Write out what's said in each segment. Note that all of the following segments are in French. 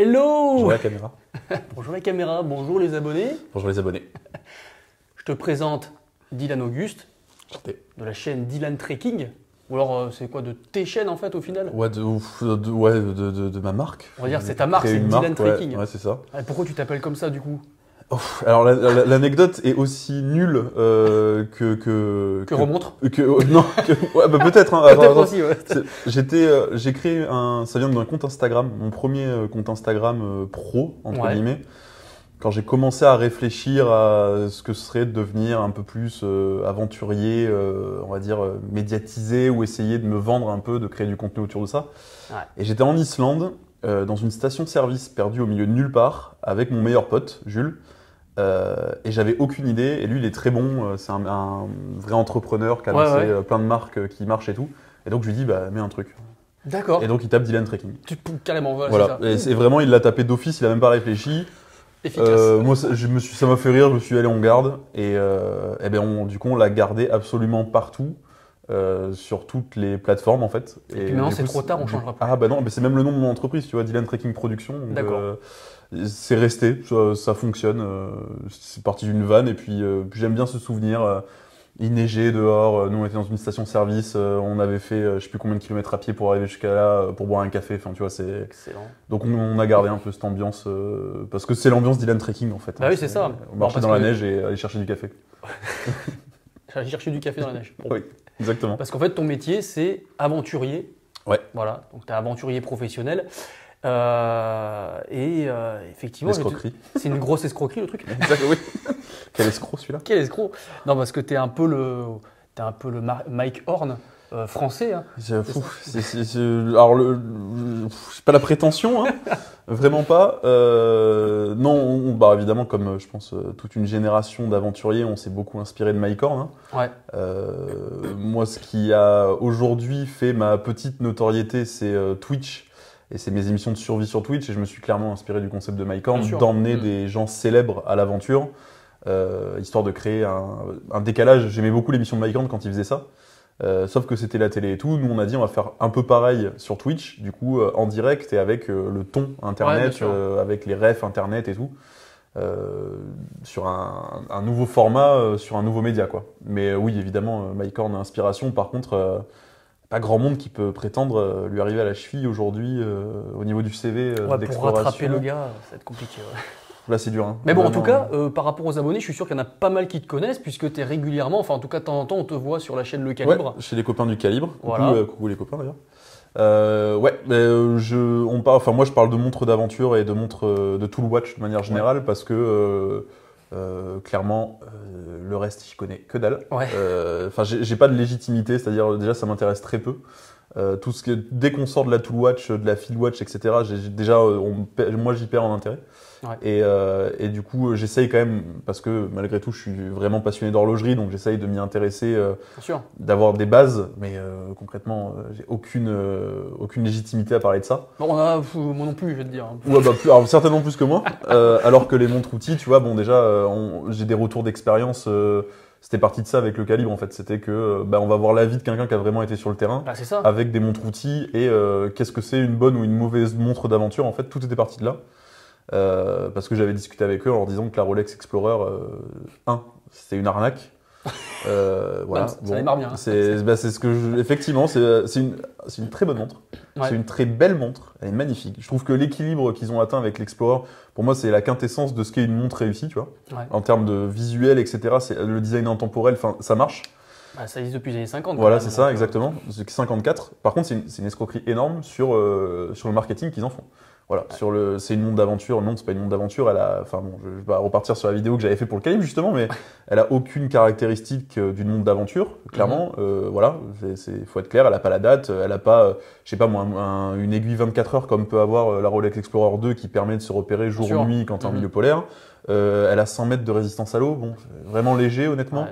Hello Bonjour la caméra. bonjour caméra, bonjour les abonnés. Bonjour les abonnés. Je te présente Dylan Auguste, de la chaîne Dylan Trekking. Ou alors euh, c'est quoi de tes chaînes en fait au final Ouais, de, ma marque. On va dire c'est ta marque, c'est Dylan Trekking. Ouais, c'est ça. pourquoi tu t'appelles comme ça du coup alors l'anecdote est aussi nulle euh, que, que, que remontre. Que, non, peut-être. J'étais, euh, j'ai créé un, ça vient d'un compte Instagram, mon premier euh, compte Instagram euh, pro entre guillemets. Quand j'ai commencé à réfléchir à ce que ce serait de devenir un peu plus aventurier, on va dire médiatisé ou essayer de me vendre un peu, de créer du contenu autour de ça. Et j'étais en Islande. dans une station-service perdue au milieu de nulle part avec mon meilleur pote Jules euh, et j'avais aucune idée. Et lui, il est très bon. Euh, c'est un, vrai entrepreneur qui a lancé euh, plein de marques qui marchent et tout. Et donc, je lui dis, bah, mets un truc. D'accord. Et donc, il tape Dylan Trekking. Tu, carrément, voilà. voilà. Et c'est vraiment, il l'a tapé d'office, il a même pas réfléchi. Efficace. moi, ça, je me suis, ça m'a fait rire. Je me suis allé, en garde. Et, eh ben, du coup, on l'a gardé absolument partout. sur toutes les plateformes en fait. Et, puis maintenant c'est trop tard, on changera ah pas. Ah bah non, mais c'est même le nom de mon entreprise, tu vois, Dylan Tracking Production. D'accord c'est resté, ça, fonctionne. Euh, c'est parti d'une vanne et puis, euh, j'aime bien ce souvenir. Euh, il neigeait dehors, nous on était dans une station-service, on avait fait je sais plus combien de kilomètres à pied pour arriver jusqu'à là, pour boire un café. Enfin tu vois c'est. Excellent. Donc on, a gardé un peu cette ambiance parce que c'est l'ambiance d'Ilan Trekking en fait. Bah hein. oui c'est ça. On marchait dans la neige et aller chercher du café. aller chercher du café dans la neige. Oui exactement. Parce qu'en fait ton métier c'est aventurier. Ouais. Voilà donc t'es aventurier professionnel. Euh, et euh, effectivement, c'est une grosse escroquerie le truc. oui. Quel escroc celui-là Quel escroc Non, parce que t'es un peu le, es un peu le Mike Horn. Euh, français. Hein. c'est Fou. Alors, le, pas la prétention, hein. vraiment pas. non, bah, évidemment, comme je pense toute une génération d'aventuriers, on s'est beaucoup inspiré de Mike Horn. Hein. Ouais. moi, ce qui a aujourd'hui fait ma petite notoriété, c'est Twitch et c'est mes émissions de survie sur Twitch et je me suis clairement inspiré du concept de MyCorn d'emmener mm. des gens célèbres à l'aventure, euh, histoire de créer un, décalage. J'aimais beaucoup l'émission de MyCorn quand il faisait ça. Euh, sauf que c'était la télé et tout. Nous, on a dit on va faire un peu pareil sur Twitch, du coup euh, en direct et avec le ton internet, avec les refs internet et tout, sur un, nouveau format, sur un nouveau média quoi. Mais oui, évidemment, MyCorn inspiration. Par contre, pas grand monde qui peut prétendre euh, lui arriver à la cheville aujourd'hui euh, au niveau du CV euh, Pour rattraper le gars, ça va être compliqué. Ouais. Là, c'est dur. Hein. Mais bon, en tout cas, par rapport aux abonnés, je suis sûr qu'il y en a pas mal qui te connaissent puisque tu es régulièrement, enfin en tout cas, de temps en temps, on te voit sur la chaîne Le Calibre. chez les copains du Calibre. Coucou, les copains d'ailleurs. ouais, je, on parle, enfin moi je parle de montres d'aventure et de montres de tool watch de manière générale parce que euh, clairement, euh, le reste, j'y connais que dalle. Euh, enfin, j'ai pas de légitimité, c'est-à-dire déjà, ça m'intéresse très peu. tout ce que, dès qu'on sort de la tool watch, de la field watch, etc., déjà, moi, j'y perds en intérêt. Euh, et, du coup, euh, j'essaye quand même, parce que malgré tout, je suis vraiment passionné d'horlogerie, donc j'essaye de m'y intéresser, euh, d'avoir des bases, mais concrètement, j'ai aucune, aucune légitimité à parler de ça. moi non plus, je vais te dire. bah, certainement plus que moi. alors que les montres outils, tu vois, bon, déjà, j'ai des retours d'expérience c'était parti de ça avec le calibre en fait. C'était que bah, on va voir l'avis de quelqu'un qui a vraiment été sur le terrain bah, ça. avec des montres outils et qu'est-ce que c'est une bonne ou une mauvaise montre d'aventure en fait. Tout était parti de là. Euh, parce que j'avais discuté avec eux en leur disant que la Rolex Explorer 1, euh, c'était une arnaque. C'est ce que effectivement, c'est euh, une, une, très bonne montre. C'est une très belle montre. Elle est magnifique. Je trouve que l'équilibre qu'ils ont atteint avec l'Explorer, pour moi, c'est la quintessence de ce qu'est une montre réussie, tu vois. En termes de visuel, etc. Le design intemporel, ça marche. Bah, ça existe depuis les années 50. Voilà, c'est ça, exactement. 54. Par contre, c'est une, escroquerie énorme sur, sur le marketing qu'ils en font. Voilà, sur le, c'est une montre d'aventure. Non, c'est pas une montre d'aventure. Elle a, enfin bon, je, vais repartir sur la vidéo que j'avais fait pour le calibre justement, mais elle a aucune caractéristique euh, d'une monde d'aventure. Clairement, mhm. euh, voilà, c'est, faut être clair. Elle a pas la date, euh, elle a pas, je sais pas moi, une aiguille 24 heures comme peut avoir la Rolex Explorer 2 qui permet de se repérer jour ou nuit quand t'es en mhm. milieu polaire. Euh, elle a 100 mètres de résistance à l'eau, bon, vraiment léger honnêtement.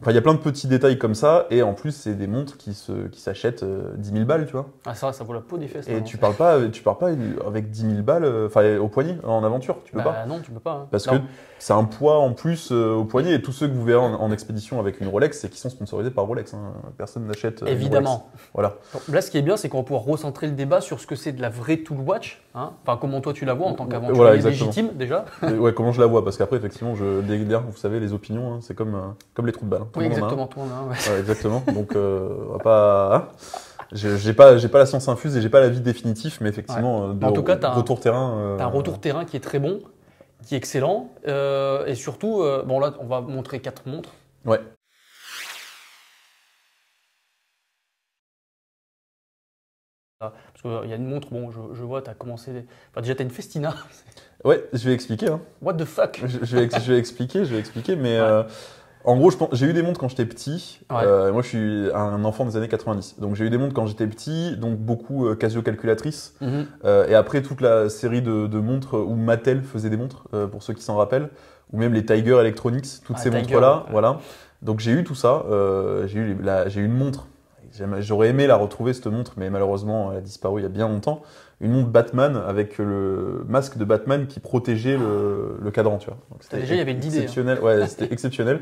Enfin, il y a plein de petits détails comme ça, et en plus, c'est des montres qui se, qui s'achètent 10 euh, 000 balles, tu vois. Ah, ça, ça vaut la peau des fesses. Et hein. tu parles pas, tu pars pas avec 10 000 balles, euh, enfin, au poignet, en aventure, tu peux bah, pas. Non, tu peux pas. Hein. Parce que c'est un poids en plus euh, au poignet, et tous ceux que vous verrez en, expédition avec une Rolex, c'est qu'ils sont sponsorisés par Rolex. Hein. Personne n'achète. Évidemment. Voilà. là, ce qui est bien, c'est qu'on va pouvoir recentrer le débat sur ce que c'est de la vraie tool watch, enfin, comment toi tu la vois en tant qu'aventurier légitime, déjà. ouais, comment je la vois, parce qu'après, effectivement, je, derrière, vous savez, les opinions, c'est comme, comme les trous de balles. Hein, oui, exactement, tout hein. le monde exactement. Donc, euh, on va pas. Hein. J'ai pas, j'ai pas la science infuse et j'ai pas la vie définitive mais effectivement, de, en tout cas, retour terrain. Euh, as un retour terrain qui est très bon, qui est excellent, euh, et surtout, bon là, on va montrer quatre montres. Ouais. Ah, parce qu'il y a une montre, bon, je, vois, tu as commencé. déjà, tu as une Festina. ouais, je vais expliquer. Hein. What the fuck je, vais, je, vais, expliquer, je vais expliquer, mais. En gros, j'ai eu des montres quand j'étais petit. Euh, moi, je suis un enfant des années 90. Donc, j'ai eu des montres quand j'étais petit, donc beaucoup euh, Casio calculatrices. Mhm. Euh, et après, toute la série de, montres où Mattel faisait des montres, pour ceux qui s'en rappellent, ou même les Tiger Electronics, toutes ah, ces montres-là. Voilà. Donc, j'ai eu tout ça. j'ai eu, eu une montre. J'aurais aimé la retrouver, cette montre, mais malheureusement, elle a disparu il y a bien longtemps une montre Batman avec le masque de Batman qui protégeait le, cadran, tu vois. c'était déjà, il y avait une hein. exceptionnel. Ouais, c'était exceptionnel.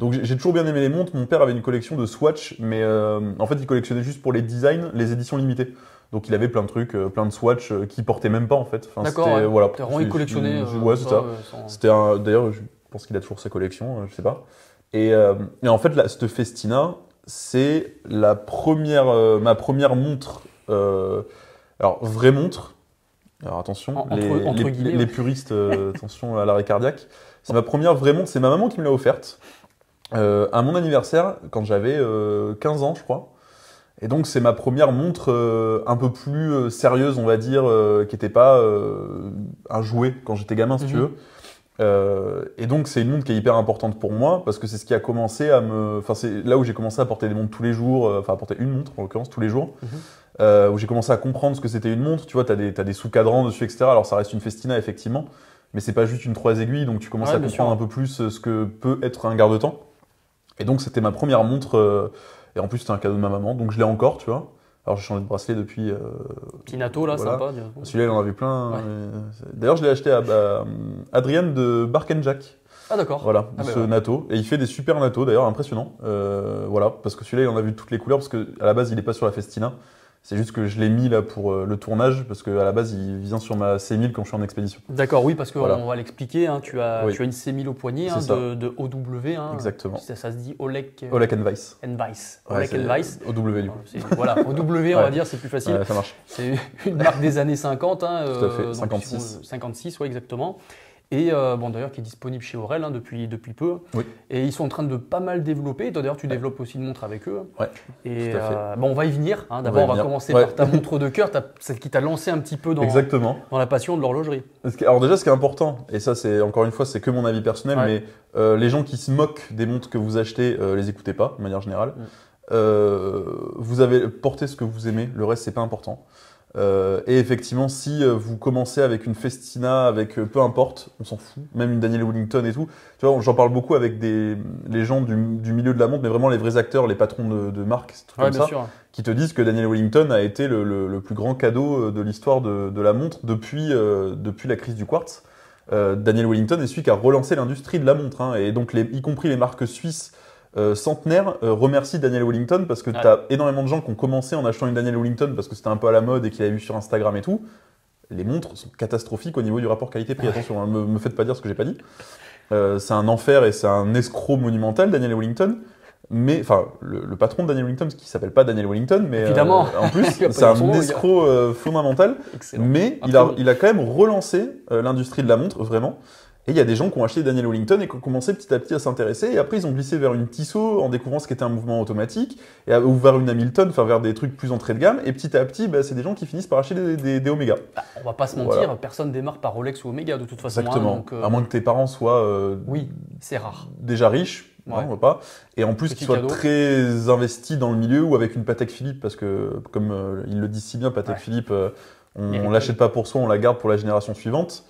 Donc j'ai toujours bien aimé les montres. Mon père avait une collection de Swatch, mais euh, en fait il collectionnait juste pour les designs, les éditions limitées. Donc il avait plein de trucs, euh, plein de Swatch euh, qui portait même pas en fait. D'accord. Voilà. collectionné. collectionnait. ouais, c'est ça. C'était un. D'ailleurs, je pense qu'il a toujours sa collection. je sais pas. Et, en fait, là, cette festina, c'est la première, ma première montre alors, vraie montre. Alors attention, les, puristes, euh, attention à l'arrêt cardiaque. C'est ma première vraie montre, c'est ma maman qui me l'a offerte. Euh, à mon anniversaire, quand j'avais 15 euh, ans, je crois. Et donc c'est ma première montre un peu plus sérieuse, on va dire, qui n'était pas un jouet quand j'étais gamin, si tu mhm. veux. et donc c'est une montre qui est hyper importante pour moi parce que c'est ce qui a commencé à me, enfin c'est là où j'ai commencé à porter des montres tous les jours, enfin à porter une montre en l'occurrence tous les jours. Mhm euh, où j'ai commencé à comprendre ce que c'était une montre. Tu vois, tu as des, t'as des sous-cadrans dessus, etc. Alors ça reste une Festina, effectivement, mais c'est pas juste une trois aiguilles, donc tu commences à comprendre un peu plus euh, ce que peut être un garde-temps. Et donc c'était ma première montre, euh, et en plus c'était un cadeau de ma maman, donc je l'ai encore, tu vois. Alors j'ai changé de bracelet depuis. Euh, Petit nato là, sympa. Celui-là, il en a vu plein. D'ailleurs, je l'ai acheté à, euh, Adrienne de Jack Ah d'accord. Voilà, ah, bah, ce NATO. Et il fait des super NATO d'ailleurs, impressionnant. Euh, voilà, parce que celui-là, il en a vu toutes les couleurs, parce que à la base, il n'est pas sur la Festina. C'est juste que je l'ai mis là pour euh, le tournage parce qu'à la base il vient sur ma C1000 quand je suis en expédition. D'accord, oui, parce que voilà. va l'expliquer. Hein. tu, as, tu as une C1000 au poignet hein, de, OW. Hein. Exactement. Ça, se dit Olek. Euh, Olek and Vice. And Vice. and OW du coup. Voilà, OW on va dire, c'est plus facile. ça marche. C'est une marque des années 50. Tout à fait, 56. 56, oui, exactement. Et euh, bon, d'ailleurs, qui est disponible chez Aurel hein, depuis, depuis peu. Et ils sont en train de pas mal développer. Toi, d'ailleurs, tu développes aussi une montre avec eux. Ouais. Et Tout à fait. Euh, on va y venir. Hein. D'abord, on va, commencer par ta montre de cœur, celle qui t'a lancé un petit peu dans, dans la passion de l'horlogerie. Alors, déjà, ce qui est important, et ça, c'est encore une fois, c'est que mon avis personnel, mais euh, les gens qui se moquent des montres que vous achetez, les écoutez pas, de manière générale. Mm. vous avez porté ce que vous aimez, le reste, c'est pas important. Euh, et effectivement, si euh, vous commencez avec une festina, avec euh, peu importe, on s'en fout, même une Daniel Wellington et tout. Tu vois, j'en parle beaucoup avec des les gens du, du, milieu de la montre, mais vraiment les vrais acteurs, les patrons de, de marques, ça, qui te disent que Daniel Wellington a été le, le, le plus grand cadeau de l'histoire de, de, la montre depuis depuis la crise du quartz. Daniel Wellington est celui qui a relancé l'industrie de la montre, hein, et donc les, y compris les marques suisses euh, centenaire euh, remercie Daniel Wellington parce que tu as énormément de gens qui ont commencé en achetant une Daniel Wellington parce que c'était un peu à la mode et qu'il a vu sur Instagram et tout. Les montres sont catastrophiques au niveau du rapport qualité-prix. Attention, hein, me, faites pas dire ce que j'ai pas dit. Euh, c'est un enfer et c'est un escroc monumental, Daniel Wellington. Mais, enfin, le, patron de Daniel Wellington, qui s'appelle pas Daniel Wellington, mais en plus, c'est un escroc fondamental. Mais il a, quand même relancé l'industrie de la montre, vraiment. Et il y a des gens qui ont acheté Daniel Wellington et qui ont commencé petit à petit à s'intéresser. Et après, ils ont glissé vers une Tissot en découvrant ce qu'était un mouvement automatique, et ou vers une Hamilton, enfin vers des trucs plus entrée de gamme. Et petit à petit, bah, c'est des gens qui finissent par acheter des, Omega. Bah, on va pas se mentir, personne personne démarre par Rolex ou Omega de toute façon. Hein, Exactement. Euh, à moins que tes parents soient. Euh, oui, c'est rare. Déjà riches. pas. Et en plus, qu'ils soient très investis dans le milieu ou avec une Patek Philippe, parce que, comme euh, ils il le dit si bien, Patek Philippe, on, on l'achète pas pour soi, on la garde pour la génération suivante.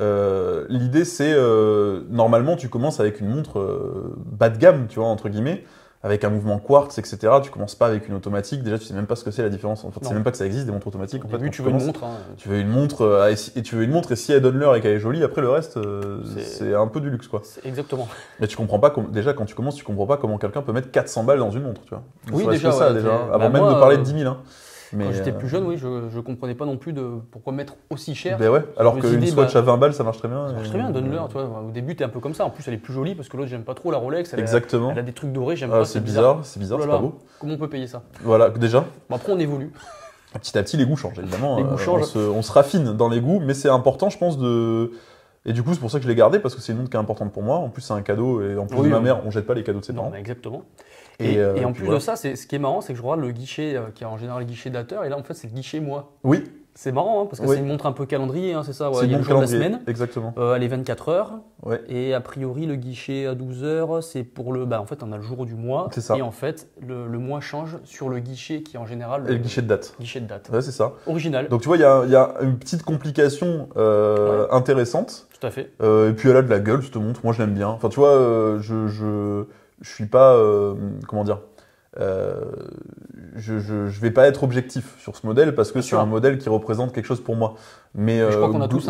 Euh, l'idée, c'est euh, normalement, tu commences avec une montre euh, bas de gamme, tu vois, entre guillemets, avec un mouvement quartz, etc. Tu commences pas avec une automatique. Déjà, tu sais même pas ce que c'est la différence. Enfin, tu sais même pas que ça existe des montres automatiques. En fait, hein. tu, veux une montre, tu, veux une montre. et tu veux une montre, et si elle donne l'heure et qu'elle est jolie, après le reste, euh, c'est un peu du luxe, quoi. Exactement. Mais tu comprends pas, déjà, quand tu commences, tu comprends pas comment quelqu'un peut mettre 400 balles dans une montre, tu vois. oui, déjà, Avant bah, même de parler de 10 000. Mais Quand j'étais euh, plus jeune, oui, je, je comprenais pas non plus de pourquoi mettre aussi cher. Ben ouais, alors qu'une Swatch bah, à 20 balles, ça marche très bien. Ça marche très bien, donne-leur. Euh, hein, Au début, t'es un peu comme ça. En plus, elle est plus jolie parce que l'autre, j'aime pas trop la Rolex. Elle Exactement. A, a des trucs dorés, j'aime ah, pas. C'est bizarre, c'est bizarre, oh c'est pas beau. Comment on peut payer ça Voilà, déjà. après, on évolue. Petit à petit, les goûts changent, évidemment. Euh, on, se, on raffine dans les goûts, mais c'est important, je pense, de. Et du coup, c'est pour ça que je l'ai gardé parce que c'est une montre qui est importante pour moi. En plus, c'est un cadeau et en plus de ma hein. mère, on jette pas les cadeaux de ses parents. exactement. Euh, et, en plus de ça, ce qui est marrant, c'est que je regarde le guichet, euh, qui est en général le guichet dateur, et là en fait c'est le guichet mois. Oui. C'est marrant, hein, parce que c'est une montre un peu calendrier, hein, c'est ça ouais, Il y a le jour de la semaine. Exactement. Euh, elle est 24 heures. Ouais. Et a priori, le guichet à 12 heures, c'est pour le. Bah, en fait, on a le jour du mois. C'est ça. Et en fait, le, mois change sur le guichet qui, en général. Le, et le guichet de date. Guichet de date. Ouais, c'est ça. Original. Donc, tu vois, il y a, une petite complication euh, intéressante. Tout à fait. et puis elle a de la gueule, te montre. Moi, je l'aime bien. Enfin, tu vois, je, je, je suis pas, euh, comment dire, euh, je, je, vais pas être objectif sur ce modèle parce que c'est un modèle qui représente quelque chose pour moi. Mais, euh,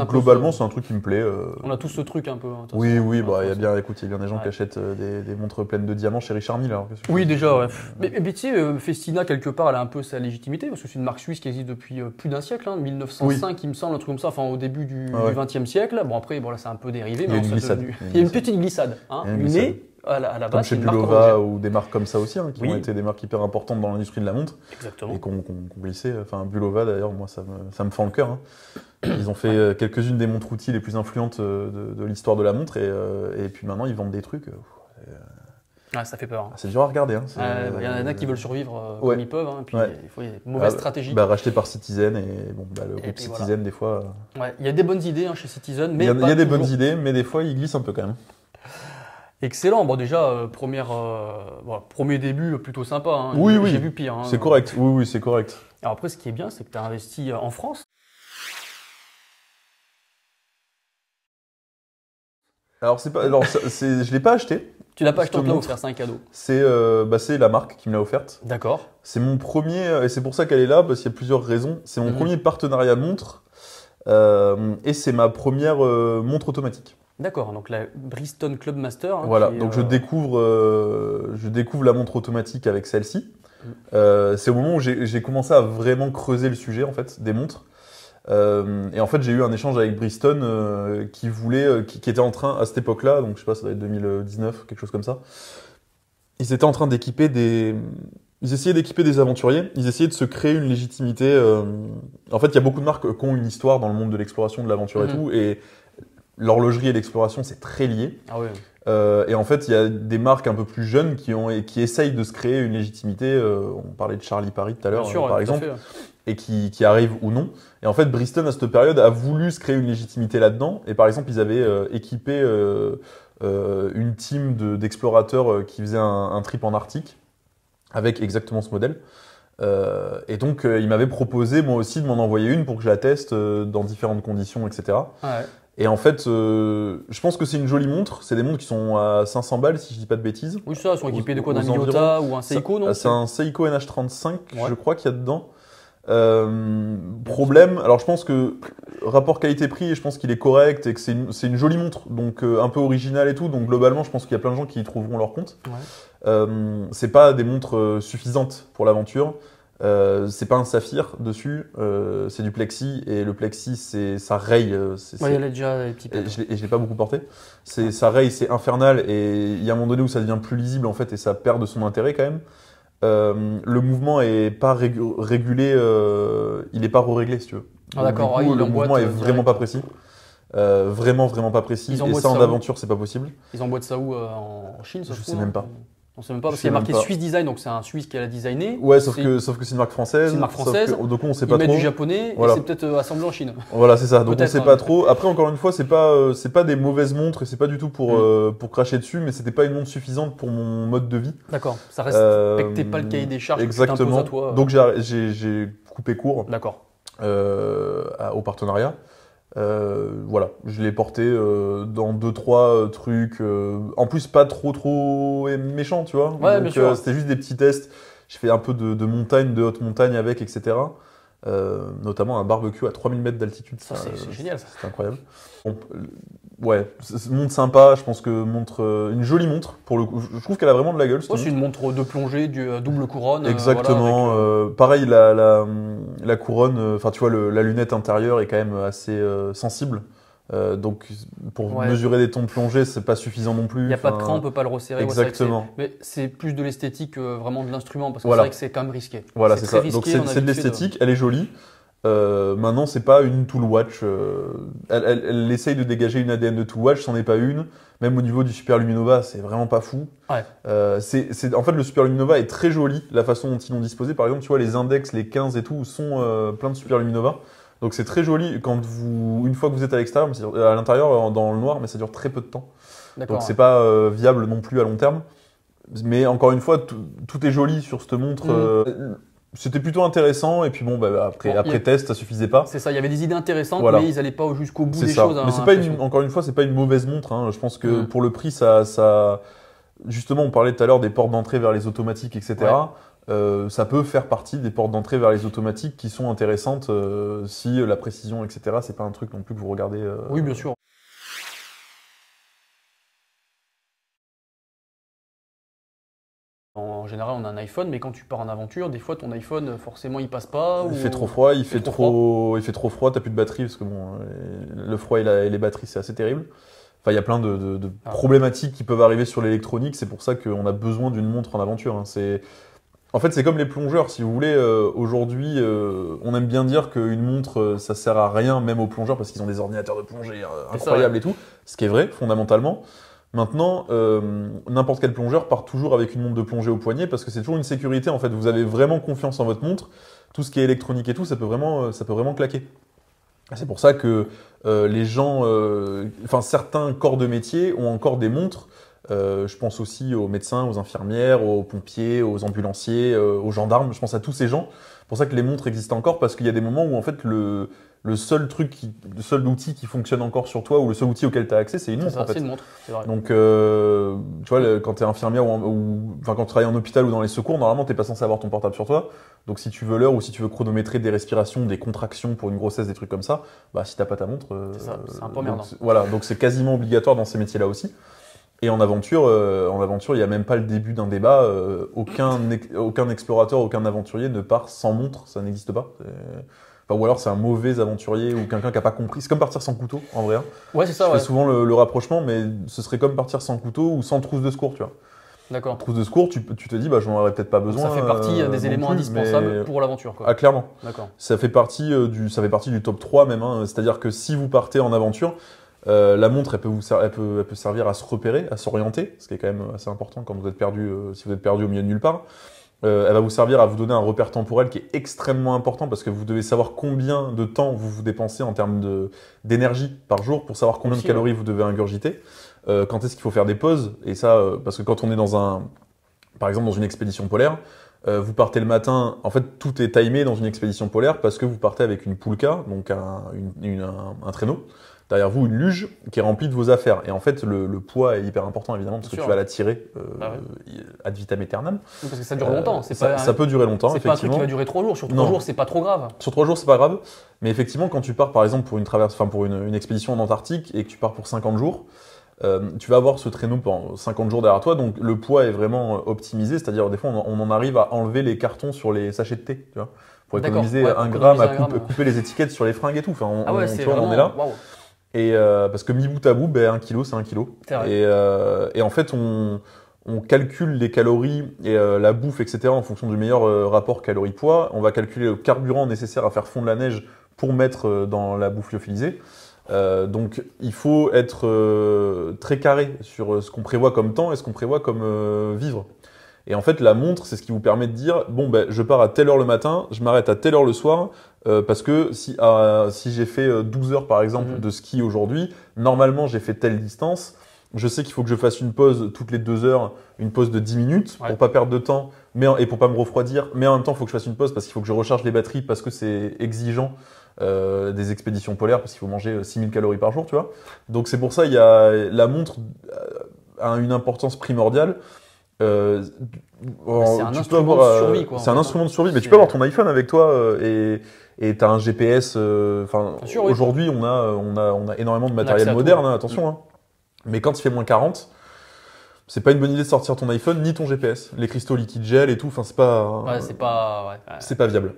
globalement, c'est un truc qui me plaît. On a tous ce truc un peu. Hein, oui, oui, bah, il y a bien, écoute, il y a bien des gens qui achètent des, montres pleines de diamants chez Richard Mille. oui, déjà. Mais, mais tu sais, Festina quelque part, elle a un peu sa légitimité parce que c'est une marque suisse qui existe depuis plus d'un siècle, 1905, hein, il me semble, un truc comme ça, enfin au début du XXe ah e siècle. Bon après, bon là, c'est un peu dérivé. Il y a une Il y a une petite glissade, hein, une, comme chez Bulova ou des marques comme ça aussi, hein, qui ont été des marques hyper importantes dans l'industrie de la montre. Exactement. Et qu'on glissait. Enfin, Bulova d'ailleurs, moi, ça me, ça me fend le cœur. Hein. Ils ont fait euh, quelques-unes des montres outils les plus influentes euh, de, l'histoire de la montre euh, et, puis maintenant ils vendent des trucs. Ah, ça fait peur. Hein. C'est dur à regarder. il y en a qui veulent survivre comme ils peuvent. Hein. Puis, il faut stratégie. racheté par Citizen et bon, le groupe Citizen, des fois. il y a des bonnes idées chez Citizen. Mais bah, il y a, des bonnes idées, mais des fois, ils glissent un peu quand même. Excellent. Bon, déjà, euh, première, euh, premier début plutôt sympa. Hein. Oui, oui. J'ai vu pire. Hein. c'est correct. Oui, oui, c'est correct. Alors après, ce qui est bien, c'est que tu as investi euh, en France. Alors, c'est pas, alors je l'ai pas acheté. Tu l'as pas acheté, on c'est un cadeau. Bah, c'est, la marque qui me l'a offerte. D'accord. C'est mon premier, et c'est pour ça qu'elle est là, parce qu'il y a plusieurs raisons. C'est mon mhm. premier partenariat montre, et c'est ma première montre automatique. D'accord, donc la Bristol Clubmaster. Hein, voilà, donc je, euh, découvre, euh, je découvre la montre automatique avec celle-ci. Mm. Euh, c'est au moment où j'ai commencé à vraiment creuser le sujet en fait des montres. et en fait, j'ai eu un échange avec Briston qui voulait, qui, était en train à cette époque-là, donc je sais pas, ça doit être 2019, quelque chose comme ça. Ils étaient en train d'équiper des, ils essayaient d'équiper des aventuriers. Ils essayaient de se créer une légitimité. En fait, il y a beaucoup de marques qui ont une histoire dans le monde de l'exploration, de l'aventure et mm-hmm. tout. Et l'horlogerie et l'exploration, c'est très lié. Ah euh, et en fait, il y a des marques un peu plus jeunes qui ont qui essayent de se créer une légitimité. Euh, on parlait de Charlie Paris tout à l'heure, euh, par exemple, et qui, qui arrive ou non. Et en fait, Briston à cette période a voulu se créer une légitimité là-dedans. Et par exemple, ils avaient équipé une team d'explorateurs qui faisait un, trip en Arctique avec exactement ce modèle. et donc, ils m'avaient proposé moi aussi de m'en envoyer une pour que je la teste dans différentes conditions, etc. Et en fait, euh, je pense que c'est une jolie montre. C'est des montres qui sont à 500 balles, si je dis pas de bêtises. Oui, ça, elles sont équipées de quoi D'un Miyota ou un Seiko, non euh, C'est un Seiko NH35, je crois qu'il y a dedans. Euh, problème, alors je pense que rapport qualité-prix, je pense qu'il est correct et que c'est une, jolie montre, donc un peu originale et tout. Donc globalement, je pense qu'il y a plein de gens qui y trouveront leur compte. c'est pas des montres suffisantes pour l'aventure. Euh, c'est pas un saphir dessus, euh, c'est du plexi et le plexi c'est ça raye. Euh, il a déjà et je, et l'ai pas beaucoup porté. C'est ça raye, c'est infernal et il y a un moment donné où ça devient plus lisible en fait et ça perd de son intérêt quand même. le mouvement est pas régulé, il est pas réglé si tu veux. Ah, d'accord. le mouvement est vraiment pas précis. vraiment vraiment pas précis. Ils et ça en aventure c'est pas possible. Ils emboîtent ça où en Chine Je sais même hein pas. On sait même pas parce qu'il y a marqué Swiss Design, donc c'est un Suisse qui a la designé. Ouais, sauf que sauf que c'est une marque française. C'est une marque française. donc on sait pas trop. Ils mettent du japonais et c'est peut-être euh, assemblé en Chine. Voilà, c'est ça. Donc on sait hein. pas trop. Après encore une fois, c'est pas euh, c'est pas des mauvaises montres et c'est pas du tout pour mm. euh, pour cracher dessus, mais c'était pas une montre suffisante pour mon mode de vie. D'accord. Ça respectait euh, pas le cahier des charges. Exactement. Que à toi, donc j'ai coupé court. D'accord. au partenariat. Euh, voilà, je l'ai porté euh, dans deux trois euh, trucs. en plus, pas trop trop méchant, tu vois. Donc, c'était juste des petits tests. J'ai fait un peu de, montagne, de haute montagne avec, etc. notamment un barbecue à 3000 mètres d'altitude. Ça, c'est, génial, ça. C'est incroyable. Ouais, montre sympa, je pense que montre euh, une jolie montre pour le coup. Je trouve qu'elle a vraiment de la gueule. c'est une montre de plongée du euh, double couronne. Euh, Exactement. pareil, la, la, couronne, enfin tu vois, la lunette intérieure est quand même assez sensible. donc pour mesurer des temps de plongée, c'est pas suffisant non plus. Il n'y a pas de cran, on peut pas le resserrer. Exactement. mais c'est plus de l'esthétique vraiment de l'instrument parce que c'est que c'est quand même risqué. Voilà, c'est ça. donc c'est de l'esthétique, elle est jolie. Euh, maintenant, c'est pas une tool watch. Euh, elle, elle, essaye de dégager une ADN de tool watch, c'en est pas une. Même au niveau du Super Luminova, c'est vraiment pas fou. Euh, c'est, en fait, le Super Luminova est très joli, la façon dont ils l'ont disposé. Par exemple, tu vois, les index, les 15 et tout, sont euh, plein de Super Luminova. Donc c'est très joli quand vous, une fois que vous êtes à l'extérieur, à l'intérieur, dans le noir, mais ça dure très peu de temps. Donc c'est n'est pas viable non plus à long terme mais encore une fois, tout, est joli sur cette montre. Mm c'était plutôt intéressant et puis bon bah, bah, après après test ça suffisait pas c'est ça il y avait des idées intéressantes mais ils n'allaient pas jusqu'au bout des choses mais hein, c'est pas encore une fois c'est pas une mauvaise montre hein. je pense que hum. pour le prix ça ça justement on parlait tout à l'heure des portes d'entrée vers les automatiques etc euh, ça peut faire partie des portes d'entrée vers les automatiques qui sont intéressantes euh, si la précision etc c'est pas un truc non plus que vous regardez euh, oui bien sûr En général, on a un iPhone, mais quand tu pars en aventure, des fois ton iPhone, euh, forcément, il passe pas. Il fait trop froid, il, fait, trop, froid. il fait trop froid, t'as plus de batterie parce que bon, euh, le froid et, les batteries, c'est assez terrible. Enfin, il y a plein de, ah. problématiques qui peuvent arriver sur l'électronique. C'est pour ça qu'on a besoin d'une montre en aventure. Hein. C'est en fait, c'est comme les plongeurs, si vous voulez. Euh, aujourd'hui, on aime bien dire qu'une montre, ça ça sert à rien, même aux plongeurs, parce qu'ils ont des ordinateurs de plongée incroyables et tout. Ce qui est vrai, fondamentalement. Maintenant, euh, n'importe quel plongeur part toujours avec une montre de plongée au poignet parce que c'est toujours une sécurité. En fait, vous avez vraiment confiance en votre montre. Tout ce qui est électronique et tout, ça peut vraiment, euh, ça peut vraiment claquer. C'est pour ça que euh, les gens, enfin certains corps de métier ont encore des montres. je pense aussi aux médecins, aux infirmières, aux pompiers, aux ambulanciers, aux gendarmes. Je pense à tous ces gens. C'est pour ça que les montres existent encore parce qu'il y a des moments où en fait le le seul truc, le seul outil qui fonctionne encore sur toi ou le seul outil auquel tu as accès, c'est une montre. une montre vrai. Donc, euh, tu vois, quand tu es infirmière ou, enfin, quand tu travailles en hôpital ou dans les secours, normalement, tu pas censé avoir ton portable sur toi. Donc, si tu veux l'heure ou si tu veux chronométrer des respirations, des contractions pour une grossesse, des trucs comme ça, bah, si t'as pas ta montre, euh, c'est un peu Voilà, donc c'est quasiment obligatoire dans ces métiers-là aussi. Et en aventure, euh, en aventure, il n'y a même pas le début d'un débat. aucun, aucun explorateur, aucun aventurier ne part sans montre. Ça n'existe pas ou alors c'est un mauvais aventurier ou quelqu'un qui n'a pas compris. C'est comme partir sans couteau, en vrai. Hein. Ouais, c'est ça. c'est ouais. souvent le, rapprochement, mais ce serait comme partir sans couteau ou sans trousse de secours, tu vois. D'accord. Trousse de secours, tu, tu te dis, bah, j'en aurais peut-être pas besoin. ça fait partie euh, euh, des éléments indispensables pour l'aventure. Ah, clairement. D'accord. Ça fait partie euh, du, ça fait partie du top 3 même. Hein. C'est-à-dire que si vous partez en aventure, la montre, elle peut, vous elle peut, elle peut servir à se repérer, à s'orienter, ce qui est quand même assez important quand vous êtes perdu, si vous êtes perdu au milieu de nulle part. Euh, elle va vous servir à vous donner un repère temporel qui est extrêmement important parce que vous devez savoir combien de temps vous vous dépensez en termes d'énergie par jour pour savoir combien de calories vous devez ingurgiter. Euh, quand est-ce qu'il faut faire des pauses et ça euh, parce que quand on est dans un par exemple dans une expédition polaire vous partez le matin, en fait tout est timé dans une expédition polaire parce que vous partez avec une poulka, donc un, un traîneau, derrière vous une luge qui est remplie de vos affaires. Et en fait, le, poids est hyper important, évidemment, parce que tu vas la tirer euh, ah ad vitam aeternam. parce que ça dure euh, longtemps. c'est pas, ça, peut durer longtemps. C'est pas un truc qui va durer trois jours. Sur trois jours, c'est pas trop grave. Sur trois jours, c'est pas grave. Mais effectivement, quand tu pars, par exemple, pour une, traverse, enfin, pour une, une expédition en Antarctique et que tu pars pour 50 jours, euh, tu vas avoir ce traîneau pendant 50 jours derrière toi, donc le poids est vraiment optimisé, c'est-à-dire des fois on, on, en arrive à enlever les cartons sur les sachets de thé, tu vois, pour économiser un, gramme, à couper, les étiquettes sur les fringues et tout. Enfin, on, ah est là. Et euh, parce que mi bout à bout, ben, un kilo, c'est un kilo. Euh, et, en fait, on, calcule les calories et euh, la bouffe, etc. en fonction du meilleur rapport calorie-poids. On va calculer le carburant nécessaire à faire fondre la neige pour mettre dans la bouffe lyophilisée. donc, il faut être très carré sur ce qu'on prévoit comme temps et ce qu'on prévoit comme vivre. Et en fait, la montre, c'est ce qui vous permet de dire, bon, ben, je pars à telle heure le matin, je m'arrête à telle heure le soir, euh, parce que si, si j'ai fait 12 euh, heures, par exemple, mhm. de ski aujourd'hui, normalement, j'ai fait telle distance. Je sais qu'il faut que je fasse une pause toutes les deux heures, une pause de 10 minutes, pour pas perdre de temps, mais, et pour pas me refroidir. Mais en même temps, il faut que je fasse une pause parce qu'il faut que je recharge les batteries, parce que c'est exigeant. Euh, des expéditions polaires parce qu'il faut manger 6000 calories par jour, tu vois. Donc c'est pour ça, il y a, la montre a une importance primordiale. Euh, bah, c'est un, instrument, de survie, quoi, un hein. instrument de survie. mais tu peux avoir ton iPhone avec toi euh, et t'as un GPS. Euh, enfin, aujourd'hui, on a, on a, on a énormément de matériel moderne. Hein, attention. Mm. Hein. Mais quand il fait moins 40, c'est pas une bonne idée de sortir ton iPhone ni ton GPS. Les cristaux liquides gel et tout. Enfin, c'est pas. c'est pas. C'est pas viable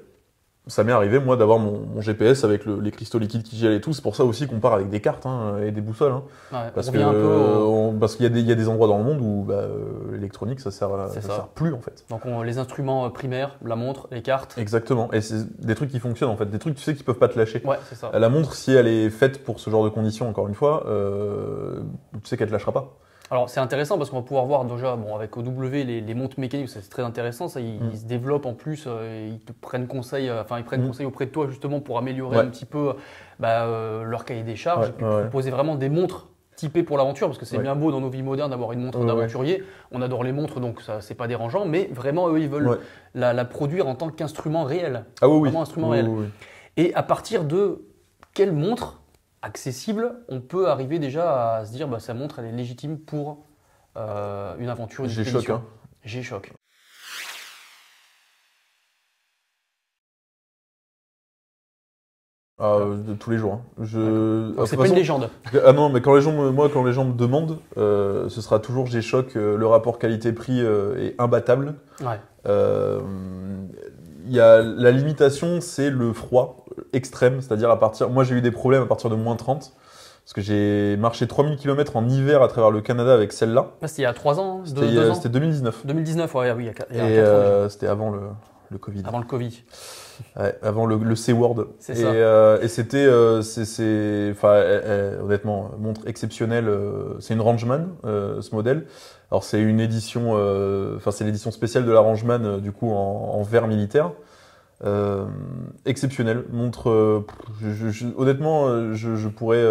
ça m'est arrivé, moi, d'avoir mon, mon, GPS avec le, les cristaux liquides qui gèlent et tout. C'est pour ça aussi qu'on part avec des cartes hein, et des boussoles. Hein. Ouais, parce qu'il y, y, a des endroits dans le monde où bah, euh, l'électronique, ça sert, ça, sert plus, en fait. Donc, on, les instruments euh, primaires, la montre, les cartes. Exactement. Et c'est des trucs qui fonctionnent, en fait. Des trucs, tu sais, qui peuvent pas te lâcher. Ouais, ça. La montre, si elle est faite pour ce genre de conditions, encore une fois, euh, tu sais qu'elle te lâchera pas. Alors c'est intéressant parce qu'on va pouvoir voir déjà bon, avec OW les, montres mécaniques, c'est très intéressant, ça, ils, mm. se développent en plus, euh, ils prennent conseil, euh, enfin ils prennent mm. conseil auprès de toi justement pour améliorer un petit peu bah, euh, leur cahier des charges, et proposer vraiment des montres typées pour l'aventure, parce que c'est bien beau dans nos vies modernes d'avoir une montre d'aventurier, on adore les montres donc ça c'est pas dérangeant, mais vraiment eux ils veulent la, produire en tant qu'instrument réel, ah, oui, vraiment instrument réel. Et à partir de quelle montre accessible, on peut arriver déjà à se dire bah, sa montre elle est légitime pour euh, une aventure. Hein. J'ai choc. J'ai ah, choc. Euh, de tous les jours. Hein. Je... Euh, c'est pas une légende. Ah non, mais quand les gens, moi, quand les gens me demandent, ce sera toujours g choc, le rapport qualité-prix est imbattable il y a, la limitation, c'est le froid extrême, c'est-à-dire à partir. Moi, j'ai eu des problèmes à partir de moins 30. Parce que j'ai marché 3000 km en hiver à travers le Canada avec celle-là. Ah, c'était il y a 3 ans, C'était 2019. 2019, ouais, oui, il y a euh, c'était avant le, Covid. Avant le Covid. avant le, le C-Word. Et, euh, et c'était, euh, eh, eh, honnêtement, montre exceptionnelle. Euh, c'est une Rangeman, ce modèle. Alors c'est une édition, euh, enfin c'est l'édition spéciale de la Rangeman euh, du coup en, verre militaire. Euh, exceptionnel. Montre, honnêtement, je, pourrais,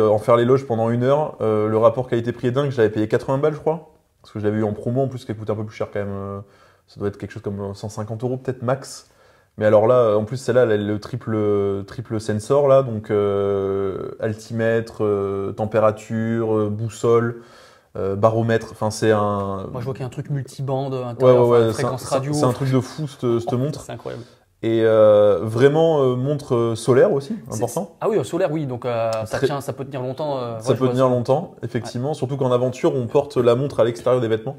en faire l'éloge pendant une heure. le rapport qualité-prix est dingue. J'avais payé 80 balles, je crois, parce que je l'avais eu en promo en plus, qui coûte un peu plus cher quand même. ça doit être quelque chose comme 150 euros peut-être max. Mais alors là, en plus celle-là, elle a le triple triple sensor là, donc altimètre, température, boussole. Euh, baromètre. Enfin, c'est un. Moi, je vois qu'il y a un truc multibande, ouais, ouais, ouais, fréquence radio. C'est un truc de fou cette, oh, montre. C'est incroyable. Et euh, vraiment euh, montre solaire aussi, important. Ah oui, solaire, oui. Donc ça, tient, ça peut tenir longtemps. ça peut tenir longtemps, effectivement. Surtout qu'en aventure, on porte la montre à l'extérieur des vêtements.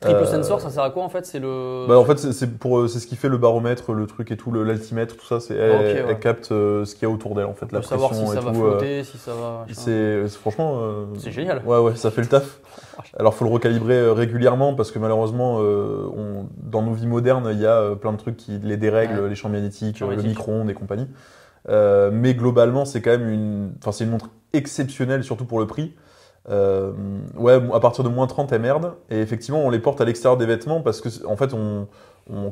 Triple euh, sensor, ça sert à quoi en fait C'est le. Bah, en fait, c'est pour euh, c'est ce qui fait le baromètre, le truc et tout, l'altimètre, tout ça. C'est elle, capte euh, ce qu'il y a autour d'elle en fait, la pression si ça Va flotter, si ça va. C'est franchement. c'est génial. Ouais, ouais, ça fait le taf. Alors faut le recalibrer régulièrement parce que malheureusement, on, dans nos vies modernes, il y a plein de trucs qui les dérèglent, les champs magnétiques, le micro-ondes et compagnie. mais globalement, c'est quand même une, enfin c'est une montre exceptionnelle surtout pour le prix. Euh, ouais, à partir de moins 30, elle merde. Et effectivement, on les porte à l'extérieur des vêtements parce que, en fait, on,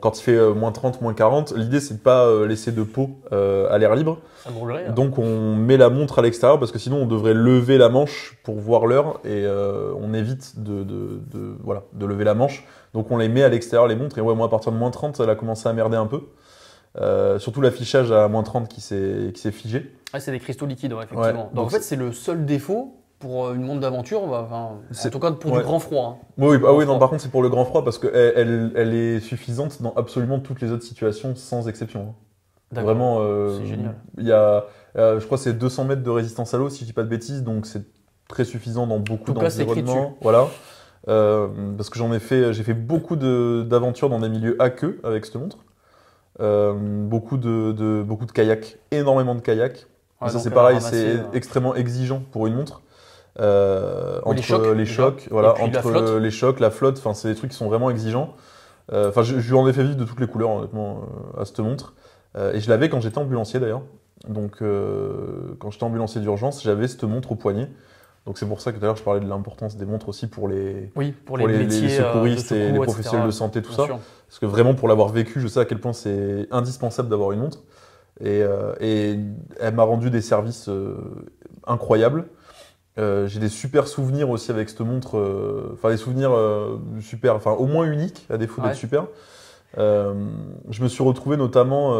quand il fait euh, moins 30, moins 40, l'idée c'est de pas euh, laisser de peau à l'air libre. Ça brûlerait. Donc on met la montre à l'extérieur parce que sinon on devrait lever la manche pour voir l'heure et on évite de, de, voilà, de lever la manche. Donc on les met à l'extérieur les montres et ouais, moi à partir de moins 30, elle a commencé à merder un peu. surtout l'affichage à moins 30 qui s'est figé. Ah, c'est des cristaux liquides, effectivement. donc, en fait, c'est le seul défaut pour euh, une montre d'aventure, bah, c'est en tout cas pour du grand froid. Hein. Oui, oui bah non, par contre c'est pour le grand froid parce qu'elle elle, est suffisante dans absolument toutes les autres situations sans exception. Hein. Vraiment, euh, c'est génial. y euh, je crois, que c'est 200 mètres de résistance à l'eau si je dis pas de bêtises, donc c'est très suffisant dans beaucoup d'environnements. Voilà. parce que j'en ai fait, j'ai fait beaucoup d'aventures dans des milieux aqueux avec cette montre. beaucoup de, beaucoup de kayaks, énormément de kayaks. ça c'est pareil, c'est extrêmement exigeant pour une montre. Euh, entre les chocs, voilà, entre les chocs, la flotte, enfin c'est des trucs qui sont vraiment exigeants. Euh, enfin, je, lui en ai fait de toutes les couleurs honnêtement euh, à cette montre. et je l'avais quand j'étais ambulancier d'ailleurs. Donc quand j'étais ambulancier d'urgence, j'avais cette montre au poignet. Donc c'est pour ça que tout à l'heure je parlais de l'importance des montres aussi pour les, oui, pour, les, secouristes et les professionnels de santé, tout ça. Parce que vraiment pour l'avoir vécu, je sais à quel point c'est indispensable d'avoir une montre. Et, et elle m'a rendu des services incroyables. Euh, j'ai des super souvenirs aussi avec cette montre, euh, enfin des souvenirs euh, super, enfin au moins uniques, à défaut d'être super. je me suis retrouvé notamment